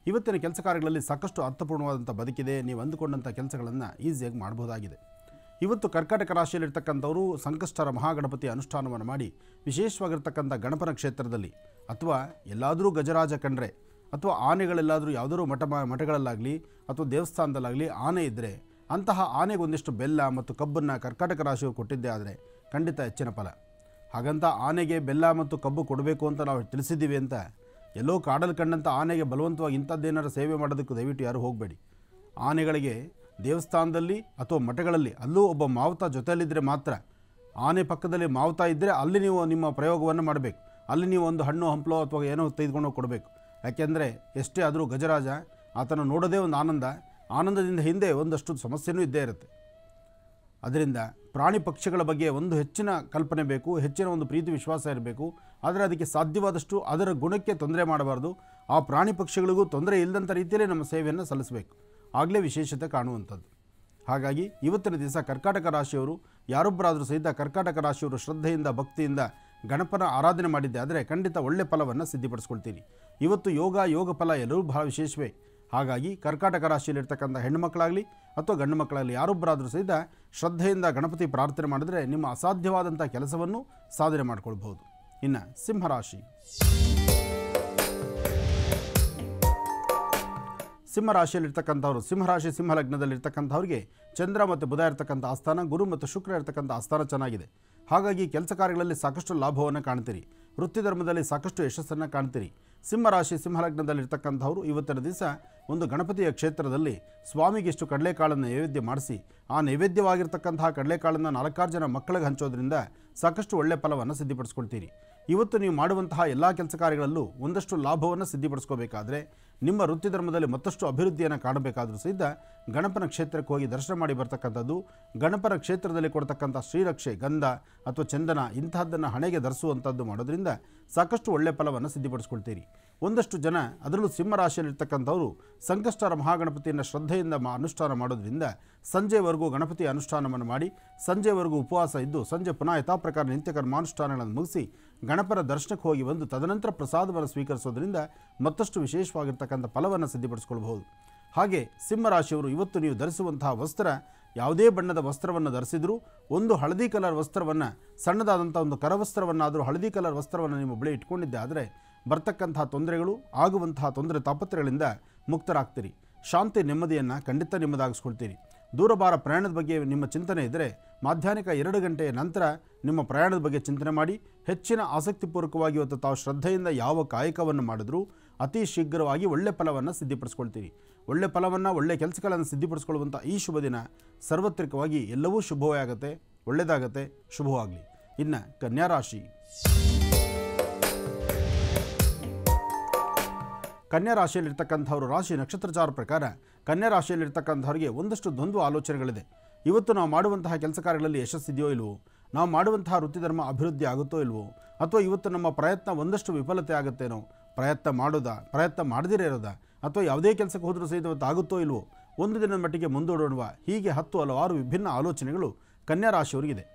ಇವತ್ತಿನ ಕೆಲಸ ಕಾರ್ಯಗಳಲ್ಲಿ ಸಾಕಷ್ಟು ಅರ್ಥಪೂರ್ಣವಾದಂಥ ಬದುಕಿದೆ ನೀವು ಅಂದುಕೊಂಡಂಥ ಕೆಲಸಗಳನ್ನು ಈಸಿಯಾಗಿ ಮಾಡಬಹುದಾಗಿದೆ ಇವತ್ತು ಕರ್ಕಾಟಕ ರಾಶಿಯಲ್ಲಿರ್ತಕ್ಕಂಥವರು ಸಂಕಷ್ಟರ ಮಹಾಗಣಪತಿ ಅನುಷ್ಠಾನವನ್ನು ಮಾಡಿ ವಿಶೇಷವಾಗಿರ್ತಕ್ಕಂಥ ಗಣಪನ ಕ್ಷೇತ್ರದಲ್ಲಿ ಅಥವಾ ಎಲ್ಲಾದರೂ ಗಜರಾಜ ಕಂಡ್ರೆ ಅಥವಾ ಆನೆಗಳೆಲ್ಲಾದರೂ ಯಾವುದಾದ್ರೂ ಮಠ ಮಠಗಳಲ್ಲಾಗಲಿ ಅಥವಾ ದೇವಸ್ಥಾನದಲ್ಲಾಗಲಿ ಆನೆ ಇದ್ದರೆ ಅಂತಹ ಆನೆಗೆ ಒಂದಿಷ್ಟು ಬೆಲ್ಲ ಮತ್ತು ಕಬ್ಬನ್ನು ಕರ್ಕಾಟಕ ರಾಶಿಯು ಕೊಟ್ಟಿದ್ದೇ ಆದರೆ ಖಂಡಿತ ಹೆಚ್ಚಿನ ಫಲ ಹಾಗಂತ ಆನೆಗೆ ಬೆಲ್ಲ ಮತ್ತು ಕಬ್ಬು ಕೊಡಬೇಕು ಅಂತ ನಾವು ತಿಳಿಸಿದ್ದೀವಿ ಅಂತ ಎಲ್ಲೋ ಕಾಡಲ್ಲಿ ಕಂಡಂಥ ಆನೆಗೆ ಬಲವಂತವಾಗಿ ಇಂಥದ್ದೇನಾರು ಸೇವೆ ಮಾಡೋದಕ್ಕೆ ದಯವಿಟ್ಟು ಯಾರೂ ಹೋಗಬೇಡಿ ಆನೆಗಳಿಗೆ ದೇವಸ್ಥಾನದಲ್ಲಿ ಅಥವಾ ಮಠಗಳಲ್ಲಿ ಅಲ್ಲೂ ಒಬ್ಬ ಮಾವುತ ಜೊತೆಯಲ್ಲಿದ್ದರೆ ಮಾತ್ರ ಆನೆ ಪಕ್ಕದಲ್ಲಿ ಮಾವುತ ಇದ್ದರೆ ಅಲ್ಲಿ ನೀವು ನಿಮ್ಮ ಪ್ರಯೋಗವನ್ನು ಮಾಡಬೇಕು ಅಲ್ಲಿ ನೀವು ಒಂದು ಹಣ್ಣು ಹಂಪಲೋ ಅಥವಾ ಏನೋ ತೆಗೆದುಕೊಂಡು ಕೊಡಬೇಕು ಯಾಕೆಂದರೆ ಎಷ್ಟೇ ಆದರೂ ಗಜರಾಜ ಆತನ ನೋಡೋದೇ ಒಂದು ಆನಂದ ಆನಂದದಿಂದ ಹಿಂದೆ ಒಂದಷ್ಟು ಸಮಸ್ಯೆನೂ ಇದ್ದೇ ಇರುತ್ತೆ ಅದರಿಂದ ಪ್ರಾಣಿ ಪಕ್ಷಿಗಳ ಬಗ್ಗೆ ಒಂದು ಹೆಚ್ಚಿನ ಕಲ್ಪನೆ ಬೇಕು ಹೆಚ್ಚಿನ ಒಂದು ಪ್ರೀತಿ ವಿಶ್ವಾಸ ಇರಬೇಕು ಆದರೆ ಅದಕ್ಕೆ ಸಾಧ್ಯವಾದಷ್ಟು ಅದರ ಗುಣಕ್ಕೆ ತೊಂದರೆ ಮಾಡಬಾರ್ದು ಆ ಪ್ರಾಣಿ ಪಕ್ಷಿಗಳಿಗೂ ತೊಂದರೆ ಇಲ್ಲದಂಥ ರೀತಿಯಲ್ಲೇ ನಮ್ಮ ಸೇವೆಯನ್ನು ಸಲ್ಲಿಸಬೇಕು ಆಗಲೇ ವಿಶೇಷತೆ ಕಾಣುವಂಥದ್ದು ಹಾಗಾಗಿ ಇವತ್ತಿನ ದಿವಸ ಕರ್ಕಾಟಕ ರಾಶಿಯವರು ಯಾರೊಬ್ಬರಾದರೂ ಸಹಿತ ಕರ್ಕಾಟಕ ರಾಶಿಯವರು ಶ್ರದ್ಧೆಯಿಂದ ಭಕ್ತಿಯಿಂದ ಗಣಪನ ಆರಾಧನೆ ಮಾಡಿದ್ದೆ ಆದರೆ ಖಂಡಿತ ಒಳ್ಳೆಯ ಫಲವನ್ನು ಸಿದ್ಧಪಡಿಸ್ಕೊಳ್ತೀರಿ ಇವತ್ತು ಯೋಗ ಯೋಗ ಫಲ ಎಲ್ಲರೂ ಬಹಳ ವಿಶೇಷವೇ ಹಾಗಾಗಿ ಕರ್ಕಾಟಕ ರಾಶಿಯಲ್ಲಿರ್ತಕ್ಕಂಥ ಹೆಣ್ಣು ಮಕ್ಕಳಾಗಲಿ ಅಥವಾ ಗಂಡು ಮಕ್ಕಳಾಗಲಿ ಯಾರೊಬ್ಬರಾದರೂ ಸಹಿತ ಶ್ರದ್ಧೆಯಿಂದ ಗಣಪತಿ ಪ್ರಾರ್ಥನೆ ಮಾಡಿದರೆ ನಿಮ್ಮ ಅಸಾಧ್ಯವಾದಂಥ ಕೆಲಸವನ್ನು ಸಾಧನೆ ಮಾಡಿಕೊಳ್ಬಹುದು ಇನ್ನು ಸಿಂಹರಾಶಿ ಸಿಂಹರಾಶಿಯಲ್ಲಿರ್ತಕ್ಕಂಥವ್ರು ಸಿಂಹರಾಶಿ ಲಗ್ನದಲ್ಲಿರ್ತಕ್ಕಂಥವ್ರಿಗೆ ಚಂದ್ರ ಮತ್ತು ಬುಧ ಇರ್ತಕ್ಕಂಥ ಆಸ್ಥಾನ ಗುರು ಮತ್ತು ಶುಕ್ರ ಇರ್ತಕ್ಕಂಥ ಆಸ್ಥಾನ ಚೆನ್ನಾಗಿದೆ ಹಾಗಾಗಿ ಕೆಲಸ ಕಾರ್ಯಗಳಲ್ಲಿ ಸಾಕಷ್ಟು ಲಾಭವನ್ನು ಕಾಣ್ತೀರಿ ವೃತ್ತಿ ಧರ್ಮದಲ್ಲಿ ಸಾಕಷ್ಟು ಯಶಸ್ಸನ್ನು ಕಾಣ್ತೀರಿ ಸಿಂಹರಾಶಿ ಸಿಂಹಲಗ್ನದಲ್ಲಿರ್ತಕ್ಕಂಥವ್ರು ಇವತ್ತಿನ ದಿವಸ ಒಂದು ಗಣಪತಿಯ ಕ್ಷೇತ್ರದಲ್ಲಿ ಸ್ವಾಮಿಗಿಷ್ಟು ಕಡಲೆಕಾಳನ್ನು ನೈವೇದ್ಯ ಮಾಡಿಸಿ ಆ ನೈವೇದ್ಯವಾಗಿರ್ತಕ್ಕಂತಹ ಕಡಲೆಕಾಳನ್ನು ನಾಲ್ಕಾರು ಜನ ಮಕ್ಕಳಿಗೆ ಹಂಚೋದ್ರಿಂದ ಸಾಕಷ್ಟು ಒಳ್ಳೆಯ ಫಲವನ್ನು ಸಿದ್ಧಪಡಿಸ್ಕೊಳ್ತೀರಿ ಇವತ್ತು ನೀವು ಮಾಡುವಂತಹ ಎಲ್ಲ ಕೆಲಸ ಕಾರ್ಯಗಳಲ್ಲೂ ಒಂದಷ್ಟು ಲಾಭವನ್ನು ಸಿದ್ಧಪಡಿಸ್ಕೋಬೇಕಾದ್ರೆ ನಿಮ್ಮ ವೃತ್ತಿ ಧರ್ಮದಲ್ಲಿ ಮತ್ತಷ್ಟು ಅಭಿವೃದ್ಧಿಯನ್ನು ಕಾಣಬೇಕಾದರೂ ಸಹಿತ ಗಣಪನ ಕ್ಷೇತ್ರಕ್ಕೆ ಹೋಗಿ ದರ್ಶನ ಮಾಡಿ ಬರ್ತಕ್ಕಂಥದ್ದು ಗಣಪನ ಕ್ಷೇತ್ರದಲ್ಲಿ ಕೊಡ್ತಕ್ಕಂಥ ಶ್ರೀರಕ್ಷೆ ಗಂಧ ಅಥವಾ ಚಂದನ ಇಂತಹದ್ದನ್ನು ಹಣೆಗೆ ಧರಿಸುವಂಥದ್ದು ಮಾಡೋದರಿಂದ ಸಾಕಷ್ಟು ಒಳ್ಳೆಯ ಫಲವನ್ನು ಸಿದ್ಧಪಡಿಸ್ಕೊಳ್ತೀರಿ ಒಂದಷ್ಟು ಜನ ಅದರಲ್ಲೂ ಸಿಂಹರಾಶಿಯಲ್ಲಿರ್ತಕ್ಕಂಥವರು ಸಂಕಷ್ಟರ ಮಹಾಗಣಪತಿಯನ್ನು ಶ್ರದ್ಧೆಯಿಂದ ಮಾ ಅನುಷ್ಠಾನ ಮಾಡೋದ್ರಿಂದ ಸಂಜೆವರೆಗೂ ಗಣಪತಿ ಅನುಷ್ಠಾನವನ್ನು ಮಾಡಿ ಸಂಜೆವರೆಗೂ ಉಪವಾಸ ಇದ್ದು ಸಂಜೆ ಪುನಃ ಯಥಾಪ್ರಕಾರ ಕರ್ಮಾನುಷ್ಠಾನಗಳನ್ನು ಮುಗಿಸಿ ಗಣಪರ ದರ್ಶನಕ್ಕೆ ಹೋಗಿ ಬಂದು ತದನಂತರ ಪ್ರಸಾದವನ್ನು ಸ್ವೀಕರಿಸೋದ್ರಿಂದ ಮತ್ತಷ್ಟು ವಿಶೇಷವಾಗಿರ್ತಕ್ಕಂಥ ಫಲವನ್ನು ಸಿದ್ಧಪಡಿಸಿಕೊಳ್ಬಹುದು ಹಾಗೆ ಸಿಂಹರಾಶಿಯವರು ಇವತ್ತು ನೀವು ಧರಿಸುವಂತಹ ವಸ್ತ್ರ ಯಾವುದೇ ಬಣ್ಣದ ವಸ್ತ್ರವನ್ನು ಧರಿಸಿದರೂ ಒಂದು ಹಳದಿ ಕಲರ್ ವಸ್ತ್ರವನ್ನು ಸಣ್ಣದಾದಂಥ ಒಂದು ಕರವಸ್ತ್ರವನ್ನಾದರೂ ಹಳದಿ ಕಲರ್ ವಸ್ತ್ರವನ್ನು ನಿಮ್ಮ ಬಳಿ ಇಟ್ಕೊಂಡಿದ್ದೆ ಆದರೆ ಬರ್ತಕ್ಕಂಥ ತೊಂದರೆಗಳು ಆಗುವಂತಹ ತೊಂದರೆ ತಾಪತ್ರೆಗಳಿಂದ ಮುಕ್ತರಾಗ್ತೀರಿ ಶಾಂತಿ ನೆಮ್ಮದಿಯನ್ನು ಖಂಡಿತ ನಿಮ್ಮದಾಗಿಸ್ಕೊಳ್ತೀರಿ ದೂರಬಾರ ಪ್ರಯಾಣದ ಬಗ್ಗೆ ನಿಮ್ಮ ಚಿಂತನೆ ಇದ್ದರೆ ಮಾಧ್ಯಾಹ್ನಿಕ ಎರಡು ಗಂಟೆಯ ನಂತರ ನಿಮ್ಮ ಪ್ರಯಾಣದ ಬಗ್ಗೆ ಚಿಂತನೆ ಮಾಡಿ ಹೆಚ್ಚಿನ ಆಸಕ್ತಿಪೂರ್ವಕವಾಗಿ ಇವತ್ತು ತಾವು ಶ್ರದ್ಧೆಯಿಂದ ಯಾವ ಕಾಯಕವನ್ನು ಮಾಡಿದ್ರೂ ಅತಿ ಶೀಘ್ರವಾಗಿ ಒಳ್ಳೆ ಫಲವನ್ನು ಸಿದ್ಧಿಪಡಿಸ್ಕೊಳ್ತೀರಿ ಒಳ್ಳೆ ಫಲವನ್ನು ಒಳ್ಳೆ ಕೆಲಸಗಳನ್ನು ಸಿದ್ಧಿಪಡಿಸ್ಕೊಳ್ಳುವಂಥ ಈ ಶುಭ ದಿನ ಸಾರ್ವತ್ರಿಕವಾಗಿ ಎಲ್ಲವೂ ಶುಭವೇ ಆಗುತ್ತೆ ಒಳ್ಳೆಯದಾಗತ್ತೆ ಶುಭವಾಗಲಿ ಇನ್ನು ಕನ್ಯಾರಾಶಿ ಕನ್ಯಾ ರಾಶಿಯಲ್ಲಿರ್ತಕ್ಕಂಥವರು ರಾಶಿ ನಕ್ಷತ್ರಚಾರ ಪ್ರಕಾರ ಕನ್ಯಾ ರಾಶಿಯಲ್ಲಿರ್ತಕ್ಕಂಥವ್ರಿಗೆ ಒಂದಷ್ಟು ದ್ವಂದ್ವ ಆಲೋಚನೆಗಳಿದೆ ಇವತ್ತು ನಾವು ಮಾಡುವಂತಹ ಕೆಲಸ ಕಾರ್ಯಗಳಲ್ಲಿ ಯಶಸ್ಸಿದೆಯೋ ಇಲ್ವೋ ನಾವು ಮಾಡುವಂತಹ ವೃತ್ತಿಧರ್ಮ ಅಭಿವೃದ್ಧಿ ಆಗುತ್ತೋ ಇಲ್ವೋ ಅಥವಾ ಇವತ್ತು ನಮ್ಮ ಪ್ರಯತ್ನ ಒಂದಷ್ಟು ವಿಫಲತೆ ಆಗುತ್ತೇನೋ ಪ್ರಯತ್ನ ಮಾಡೋದಾ ಪ್ರಯತ್ನ ಮಾಡದಿರೇ ಇರೋದಾ ಅಥವಾ ಯಾವುದೇ ಕೆಲಸಕ್ಕೆ ಹೋದರೂ ಸಹಿತ ಇವತ್ತು ಆಗುತ್ತೋ ಇಲ್ವೋ ಒಂದು ದಿನದ ಮಟ್ಟಿಗೆ ಮುಂದೂಡೋಣ ಹೀಗೆ ಹತ್ತು ಹಲವಾರು ವಿಭಿನ್ನ ಆಲೋಚನೆಗಳು ಕನ್ಯಾ ರಾಶಿಯವರಿಗಿದೆ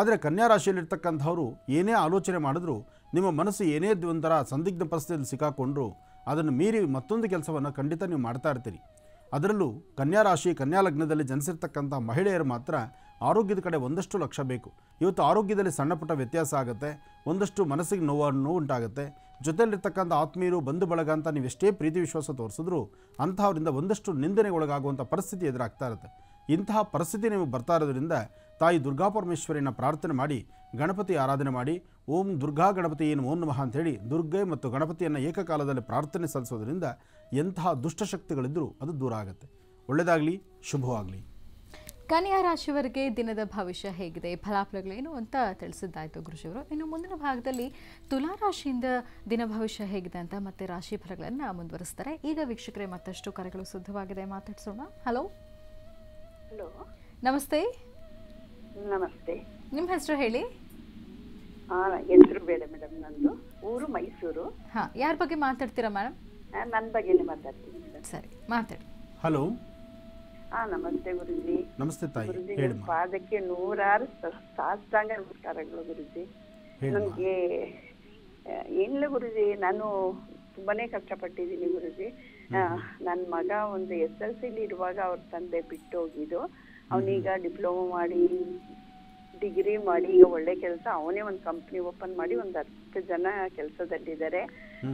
ಆದರೆ ಕನ್ಯಾ ರಾಶಿಯಲ್ಲಿರ್ತಕ್ಕಂಥವರು ಏನೇ ಆಲೋಚನೆ ಮಾಡಿದ್ರು ನಿಮ್ಮ ಮನಸ್ಸು ಏನೇ ಒಂಥರ ಸಂದಿಗ್ಧ ಪರಿಸ್ಥಿತಿಯಲ್ಲಿ ಸಿಕ್ಕಾಕೊಂಡ್ರು ಅದನ್ನು ಮೀರಿ ಮತ್ತೊಂದು ಕೆಲಸವನ್ನು ಖಂಡಿತ ನೀವು ಮಾಡ್ತಾ ಇರ್ತೀರಿ ಅದರಲ್ಲೂ ಕನ್ಯಾ ರಾಶಿ ಕನ್ಯಾ ಲಗ್ನದಲ್ಲಿ ಜನಿಸಿರ್ತಕ್ಕಂಥ ಮಹಿಳೆಯರು ಮಾತ್ರ ಆರೋಗ್ಯದ ಕಡೆ ಒಂದಷ್ಟು ಲಕ್ಷ ಬೇಕು ಇವತ್ತು ಆರೋಗ್ಯದಲ್ಲಿ ಸಣ್ಣ ಪುಟ್ಟ ವ್ಯತ್ಯಾಸ ಆಗುತ್ತೆ ಒಂದಷ್ಟು ಮನಸ್ಸಿಗೆ ನೋವನ್ನು ಉಂಟಾಗುತ್ತೆ ಜೊತೆಯಲ್ಲಿರ್ತಕ್ಕಂಥ ಆತ್ಮೀಯರು ಬಂಧು ಬಳಗ ಅಂತ ನೀವು ಎಷ್ಟೇ ಪ್ರೀತಿ ವಿಶ್ವಾಸ ತೋರಿಸಿದ್ರು ಅಂತಹವರಿಂದ ಒಂದಷ್ಟು ನಿಂದನೆಗೊಳಗಾಗುವಂಥ ಪರಿಸ್ಥಿತಿ ಎದುರಾಗ್ತಾ ಇರುತ್ತೆ ಇಂತಹ ಪರಿಸ್ಥಿತಿ ನೀವು ಬರ್ತಾ ಇರೋದ್ರಿಂದ ತಾಯಿ ದುರ್ಗಾಪರಮೇಶ್ವರಿಯನ್ನು ಪ್ರಾರ್ಥನೆ ಮಾಡಿ ಗಣಪತಿ ಆರಾಧನೆ ಮಾಡಿ ಓಂ ದುರ್ಗಾ ಗಣಪತಿ ಏನು ಓಂ ನಮಃ ಹೇಳಿ ದುರ್ಗೆ ಮತ್ತು ಗಣಪತಿಯನ್ನು ಏಕಕಾಲದಲ್ಲಿ ಪ್ರಾರ್ಥನೆ ಸಲ್ಲಿಸೋದ್ರಿಂದ ಎಂತಹ ದುಷ್ಟಶಕ್ತಿಗಳಿದ್ದರೂ ಅದು ದೂರ ಆಗುತ್ತೆ ಒಳ್ಳೆಯದಾಗಲಿ ಶುಭವಾಗಲಿ ಕನ್ಯಾ ರಾಶಿಯವರಿಗೆ ದಿನದ ಭವಿಷ್ಯ ಹೇಗಿದೆ ಫಲಾಫಲಗಳೇನು ಅಂತ ತಿಳಿಸಿದ್ದಾಯಿತು ಗುರುಶಿವರು ಇನ್ನು ಮುಂದಿನ ಭಾಗದಲ್ಲಿ ತುಲಾ ರಾಶಿಯಿಂದ ದಿನ ಭವಿಷ್ಯ ಹೇಗಿದೆ ಅಂತ ಮತ್ತೆ ರಾಶಿ ಫಲಗಳನ್ನು ಮುಂದುವರಿಸ್ತಾರೆ ಈಗ ವೀಕ್ಷಕರೇ ಮತ್ತಷ್ಟು ಕರೆಗಳು ಸಿದ್ಧವಾಗಿದೆ ಮಾತಾಡಿಸೋಣ ಹಲೋ ಹಲೋ ನಮಸ್ತೆ ನಮಸ್ತೆ ನಿಮ್ಮ ಹೆಸರು ಹೇಳಿ ಹೆಸರು ಬೇಡ ಮೇಡಮ್ ನಂದು ಊರು ಮೈಸೂರು ಹಾ ಯಾರ ಬಗ್ಗೆ ಮಾತಾಡ್ತೀರಾ ಮೇಡಮ್ ನನ್ನ ಬಗ್ಗೆನೇ ಮಾತಾಡ್ತೀನಿ ಸರಿ ಮಾತಾಡಿ ಹಲೋ ಹಾ ನಮಸ್ತೆ ಗುರುಜಿ ನಮಸ್ತೆ ತಾಯಿ ಹೇಳಿ ಪಾದಕ್ಕೆ ನೂರಾರು ಸಾಷ್ಟಾಂಗ ನಮಸ್ಕಾರಗಳು ಗುರುಜಿ ನನಗೆ ಏನಿಲ್ಲ ಗುರುಜಿ ನಾನು ತುಂಬಾನೇ ಕಷ್ಟಪಟ್ಟಿದ್ದೀನಿ ಗುರುಜಿ ನನ್ನ ಮಗ ಒಂದು ಎಸ್ ಎಲ್ ಸಿಲಿ ಇರುವಾಗ ಅವ್ರ ತಂದೆ ಬಿಟ್ಟೋಗಿದ್ದು ಹೋಗಿದ್ದು ಅವನೀಗ ಡಿಪ್ಲೊಮಾ ಮಾಡಿ ಡಿಗ್ರಿ ಮಾಡಿ ಈಗ ಒಳ್ಳೆ ಕೆಲಸ ಅವನೇ ಒಂದ್ ಕಂಪ್ನಿ ಓಪನ್ ಮಾಡಿ ಒಂದ್ ಹತ್ತು ಜನ ಕೆಲಸದಲ್ಲಿದ್ದಾರೆ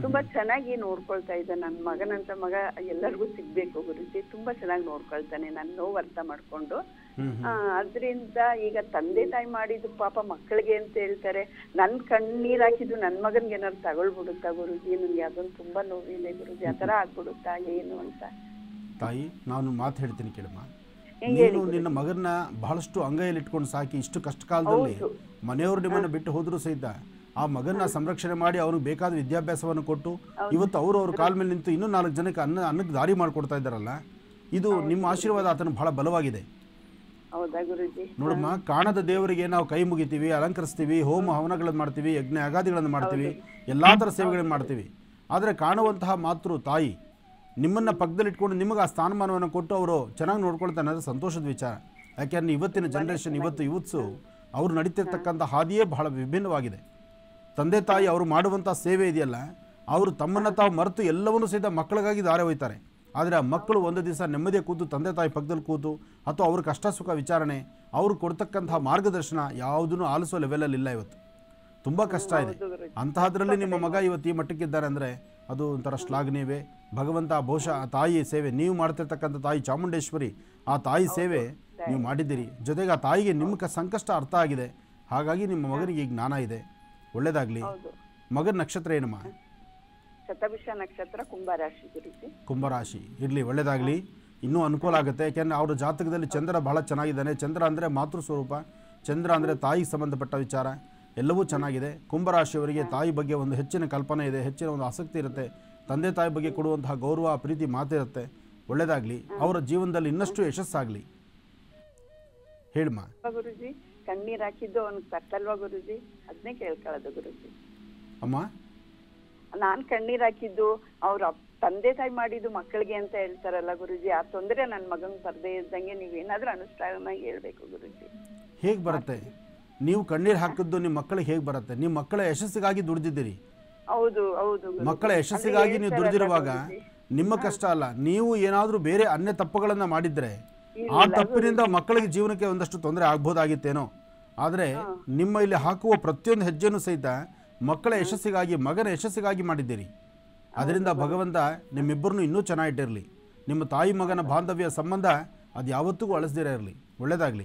ತುಂಬಾ ಚೆನ್ನಾಗಿ ನೋಡ್ಕೊಳ್ತಾ ಇದ್ದ ನನ್ ಮಗನಂತ ಮಗ ಎಲ್ಲರಿಗೂ ಸಿಗ್ಬೇಕು ಗುರುಜಿ ತುಂಬಾ ಚೆನ್ನಾಗಿ ನೋಡ್ಕೊಳ್ತಾನೆ ನನ್ನ ನೋವು ಅರ್ಥ ಮಾಡ್ಕೊಂಡು ಅದ್ರಿಂದ ಈಗ ತಂದೆ ತಾಯಿ ಮಾಡಿದ್ದು ಪಾಪ ಮಕ್ಕಳಿಗೆ ಅಂತ ಹೇಳ್ತಾರೆ ನನ್ ಕಣ್ಣೀರ್ ಹಾಕಿದ್ದು ನನ್ ಮಗನ್ಗೆ ಏನಾದ್ರು ತಗೊಳ್ಬಿಡುತ್ತಾ ಗುರುಜಿ ನನ್ಗೆ ಅದೊಂದು ತುಂಬಾ ನೋವಿದೆ ಗುರುಜಿ ಆತರ ಆಗ್ಬಿಡುತ್ತಾ ಏನು ಅಂತ ತಾಯಿ ನಾನು ಮಾತು ಹೇಳ್ತೀನಿ ಕೇಳಮ್ಮ ನೀನು ನಿನ್ನ ಮಗನ ಬಹಳಷ್ಟು ಅಂಗೈಯಲ್ಲಿ ಇಟ್ಕೊಂಡು ಸಾಕಿ ಇಷ್ಟು ಕಷ್ಟ ಕಾಲದಲ್ಲಿ ಮನೆಯವರು ನಿಮ್ಮನ್ನು ಬಿಟ್ಟು ಹೋದ್ರು ಸಹಿತ ಆ ಮಗನ್ನ ಸಂರಕ್ಷಣೆ ಮಾಡಿ ಅವ್ರಿಗೆ ಬೇಕಾದ ವಿದ್ಯಾಭ್ಯಾಸವನ್ನು ಕೊಟ್ಟು ಇವತ್ತು ಅವರು ಅವ್ರ ಕಾಲ ಮೇಲೆ ನಿಂತು ಇನ್ನೂ ನಾಲ್ಕು ಜನಕ್ಕೆ ಅನ್ನ ಅನ್ನಕ್ಕೆ ದಾರಿ ಮಾಡಿಕೊಡ್ತಾ ಇದ್ದಾರಲ್ಲ ಇದು ನಿಮ್ಮ ಆಶೀರ್ವಾದ ಆತನ ಬಹಳ ಬಲವಾಗಿದೆ ನೋಡಮ್ಮ ಕಾಣದ ದೇವರಿಗೆ ನಾವು ಕೈ ಮುಗಿತೀವಿ ಅಲಂಕರಿಸ್ತೀವಿ ಹೋಮ ಹವನಗಳನ್ನು ಮಾಡ್ತೀವಿ ಯಜ್ಞ ಅಗಾದಿಗಳನ್ನು ಮಾಡ್ತೀವಿ ಎಲ್ಲಾ ಥರ ಸೇವೆಗಳನ್ನು ಮಾಡ್ತೀವಿ ಆದರೆ ಕಾಣುವಂತಹ ಮಾತೃ ತಾಯಿ ನಿಮ್ಮನ್ನು ಪಕ್ಕದಲ್ಲಿಟ್ಕೊಂಡು ನಿಮಗೆ ಆ ಸ್ಥಾನಮಾನವನ್ನು ಕೊಟ್ಟು ಅವರು ಚೆನ್ನಾಗಿ ನೋಡ್ಕೊಳ್ತಾನೆ ಅಂದರೆ ಸಂತೋಷದ ವಿಚಾರ ಯಾಕೆಂದರೆ ಇವತ್ತಿನ ಜನ್ರೇಷನ್ ಇವತ್ತು ಯೂತ್ಸು ಅವರು ನಡೀತಿರ್ತಕ್ಕಂಥ ಹಾದಿಯೇ ಬಹಳ ವಿಭಿನ್ನವಾಗಿದೆ ತಂದೆ ತಾಯಿ ಅವರು ಮಾಡುವಂಥ ಸೇವೆ ಇದೆಯಲ್ಲ ಅವರು ತಮ್ಮನ್ನು ತಾವು ಮರೆತು ಎಲ್ಲವನ್ನೂ ಸಹಿತ ಮಕ್ಕಳಿಗಾಗಿ ದಾರೆ ಒಯ್ತಾರೆ ಆದರೆ ಆ ಮಕ್ಕಳು ಒಂದು ದಿವಸ ನೆಮ್ಮದಿಯ ಕೂತು ತಂದೆ ತಾಯಿ ಪಕ್ಕದಲ್ಲಿ ಕೂತು ಅಥವಾ ಅವ್ರ ಕಷ್ಟ ಸುಖ ವಿಚಾರಣೆ ಅವರು ಕೊಡ್ತಕ್ಕಂಥ ಮಾರ್ಗದರ್ಶನ ಯಾವುದೂ ಆಲಿಸೋ ಲೆವೆಲಲ್ಲಿ ಇಲ್ಲ ಇವತ್ತು ತುಂಬ ಕಷ್ಟ ಇದೆ ಅಂತಹದ್ರಲ್ಲಿ ನಿಮ್ಮ ಮಗ ಇವತ್ತು ಈ ಮಟ್ಟಕ್ಕಿದ್ದಾರೆ ಅಂದರೆ ಅದು ಒಂಥರ ಶ್ಲಾಘನೀಯವೇ ಭಗವಂತ ಬಹುಶಃ ಆ ತಾಯಿ ಸೇವೆ ನೀವು ಮಾಡ್ತಿರ್ತಕ್ಕಂಥ ತಾಯಿ ಚಾಮುಂಡೇಶ್ವರಿ ಆ ತಾಯಿ ಸೇವೆ ನೀವು ಮಾಡಿದ್ದೀರಿ ಜೊತೆಗೆ ಆ ತಾಯಿಗೆ ನಿಮ್ಮ ಸಂಕಷ್ಟ ಅರ್ಥ ಆಗಿದೆ ಹಾಗಾಗಿ ನಿಮ್ಮ ಮಗನಿಗೆ ಈ ಜ್ಞಾನ ಇದೆ ಒಳ್ಳೇದಾಗಲಿ ಮಗನ ನಕ್ಷತ್ರ ಏನಮ್ಮ ನಕ್ಷತ್ರ ಕುಂಭರಾಶಿ ಕುಂಭರಾಶಿ ಇರಲಿ ಒಳ್ಳೇದಾಗಲಿ ಇನ್ನೂ ಅನುಕೂಲ ಆಗುತ್ತೆ ಯಾಕೆಂದರೆ ಅವರ ಜಾತಕದಲ್ಲಿ ಚಂದ್ರ ಬಹಳ ಚೆನ್ನಾಗಿದ್ದಾನೆ ಚಂದ್ರ ಅಂದರೆ ಮಾತೃ ಸ್ವರೂಪ ಚಂದ್ರ ಅಂದರೆ ತಾಯಿಗೆ ಸಂಬಂಧಪಟ್ಟ ವಿಚಾರ ಎಲ್ಲವೂ ಚೆನ್ನಾಗಿದೆ ಕುಂಭರಾಶಿಯವರಿಗೆ ತಾಯಿ ಬಗ್ಗೆ ಒಂದು ಹೆಚ್ಚಿನ ಕಲ್ಪನೆ ಇದೆ ಹೆಚ್ಚಿನ ಒಂದು ಆಸಕ್ತಿ ಇರುತ್ತೆ ತಂದೆ ತಾಯಿ ಬಗ್ಗೆ ಕೊಡುವಂತಹ ಗೌರವ ಪ್ರೀತಿ ಮಾತಿರುತ್ತೆ ಒಳ್ಳೆಯದಾಗಲಿ ಅವರ ಜೀವನದಲ್ಲಿ ಇನ್ನಷ್ಟು ಯಶಸ್ಸಾಗ್ಲಿ ಹೇಳಮ್ಮ ಗುರುಜಿ ಕಣ್ಣೀರು ಹಾಕಿದ್ದು ಅವನಿಗೆ ಗುರುಜಿ ಅದನ್ನೇ ಕೇಳ್ಕೊಳ್ಳೋದು ಗುರುಜಿ ಅಮ್ಮ ನಾನು ಕಣ್ಣೀರು ಹಾಕಿದ್ದು ಅವ್ರ ತಂದೆ ತಾಯಿ ಮಾಡಿದ್ದು ಮಕ್ಕಳಿಗೆ ಅಂತ ಹೇಳ್ತಾರಲ್ಲ ಗುರುಜಿ ಆ ತೊಂದರೆ ನನ್ನ ಮಗನ ಬರ್ದೇ ಇದ್ದಂಗೆ ನೀವೇನಾದ್ರೂ ಅನುಷ್ಠಾನ ಹೇಳ್ಬೇಕು ಗುರುಜಿ ಹೇಗೆ ಬರುತ್ತೆ ನೀವು ಕಣ್ಣೀರು ಹಾಕಿದ್ದು ನಿಮ್ಮ ಮಕ್ಕಳಿಗೆ ಹೇಗೆ ಬರುತ್ತೆ ನಿಮ್ಮ ಮಕ್ಕಳ ಯಶಸ್ಸಿಗಾಗಿ ದುಡಿದಿದ್ದೀರಿ ಮಕ್ಕಳ ಯಶಸ್ಸಿಗಾಗಿ ನೀವು ದುಡಿದಿರುವಾಗ ನಿಮ್ಮ ಕಷ್ಟ ಅಲ್ಲ ನೀವು ಏನಾದರೂ ಬೇರೆ ಅನ್ಯ ತಪ್ಪುಗಳನ್ನ ಮಾಡಿದ್ರೆ ಆ ತಪ್ಪಿನಿಂದ ಮಕ್ಕಳಿಗೆ ಜೀವನಕ್ಕೆ ಒಂದಷ್ಟು ತೊಂದರೆ ಆಗ್ಬೋದಾಗಿತ್ತೇನೋ ಆದರೆ ನಿಮ್ಮ ಇಲ್ಲಿ ಹಾಕುವ ಪ್ರತಿಯೊಂದು ಹೆಜ್ಜೆನೂ ಸಹಿತ ಮಕ್ಕಳ ಯಶಸ್ಸಿಗಾಗಿ ಮಗನ ಯಶಸ್ಸಿಗಾಗಿ ಮಾಡಿದ್ದೀರಿ ಅದರಿಂದ ಭಗವಂತ ನಿಮ್ಮಿಬ್ಬರನ್ನು ಇನ್ನೂ ಚೆನ್ನಾಗಿಟ್ಟಿರಲಿ ನಿಮ್ಮ ತಾಯಿ ಮಗನ ಬಾಂಧವ್ಯ ಸಂಬಂಧ ಅದು ಯಾವತ್ತಿಗೂ ಅಳಿಸ್ದಿರ ಇರಲಿ ಒಳ್ಳೆಯದಾಗಲಿ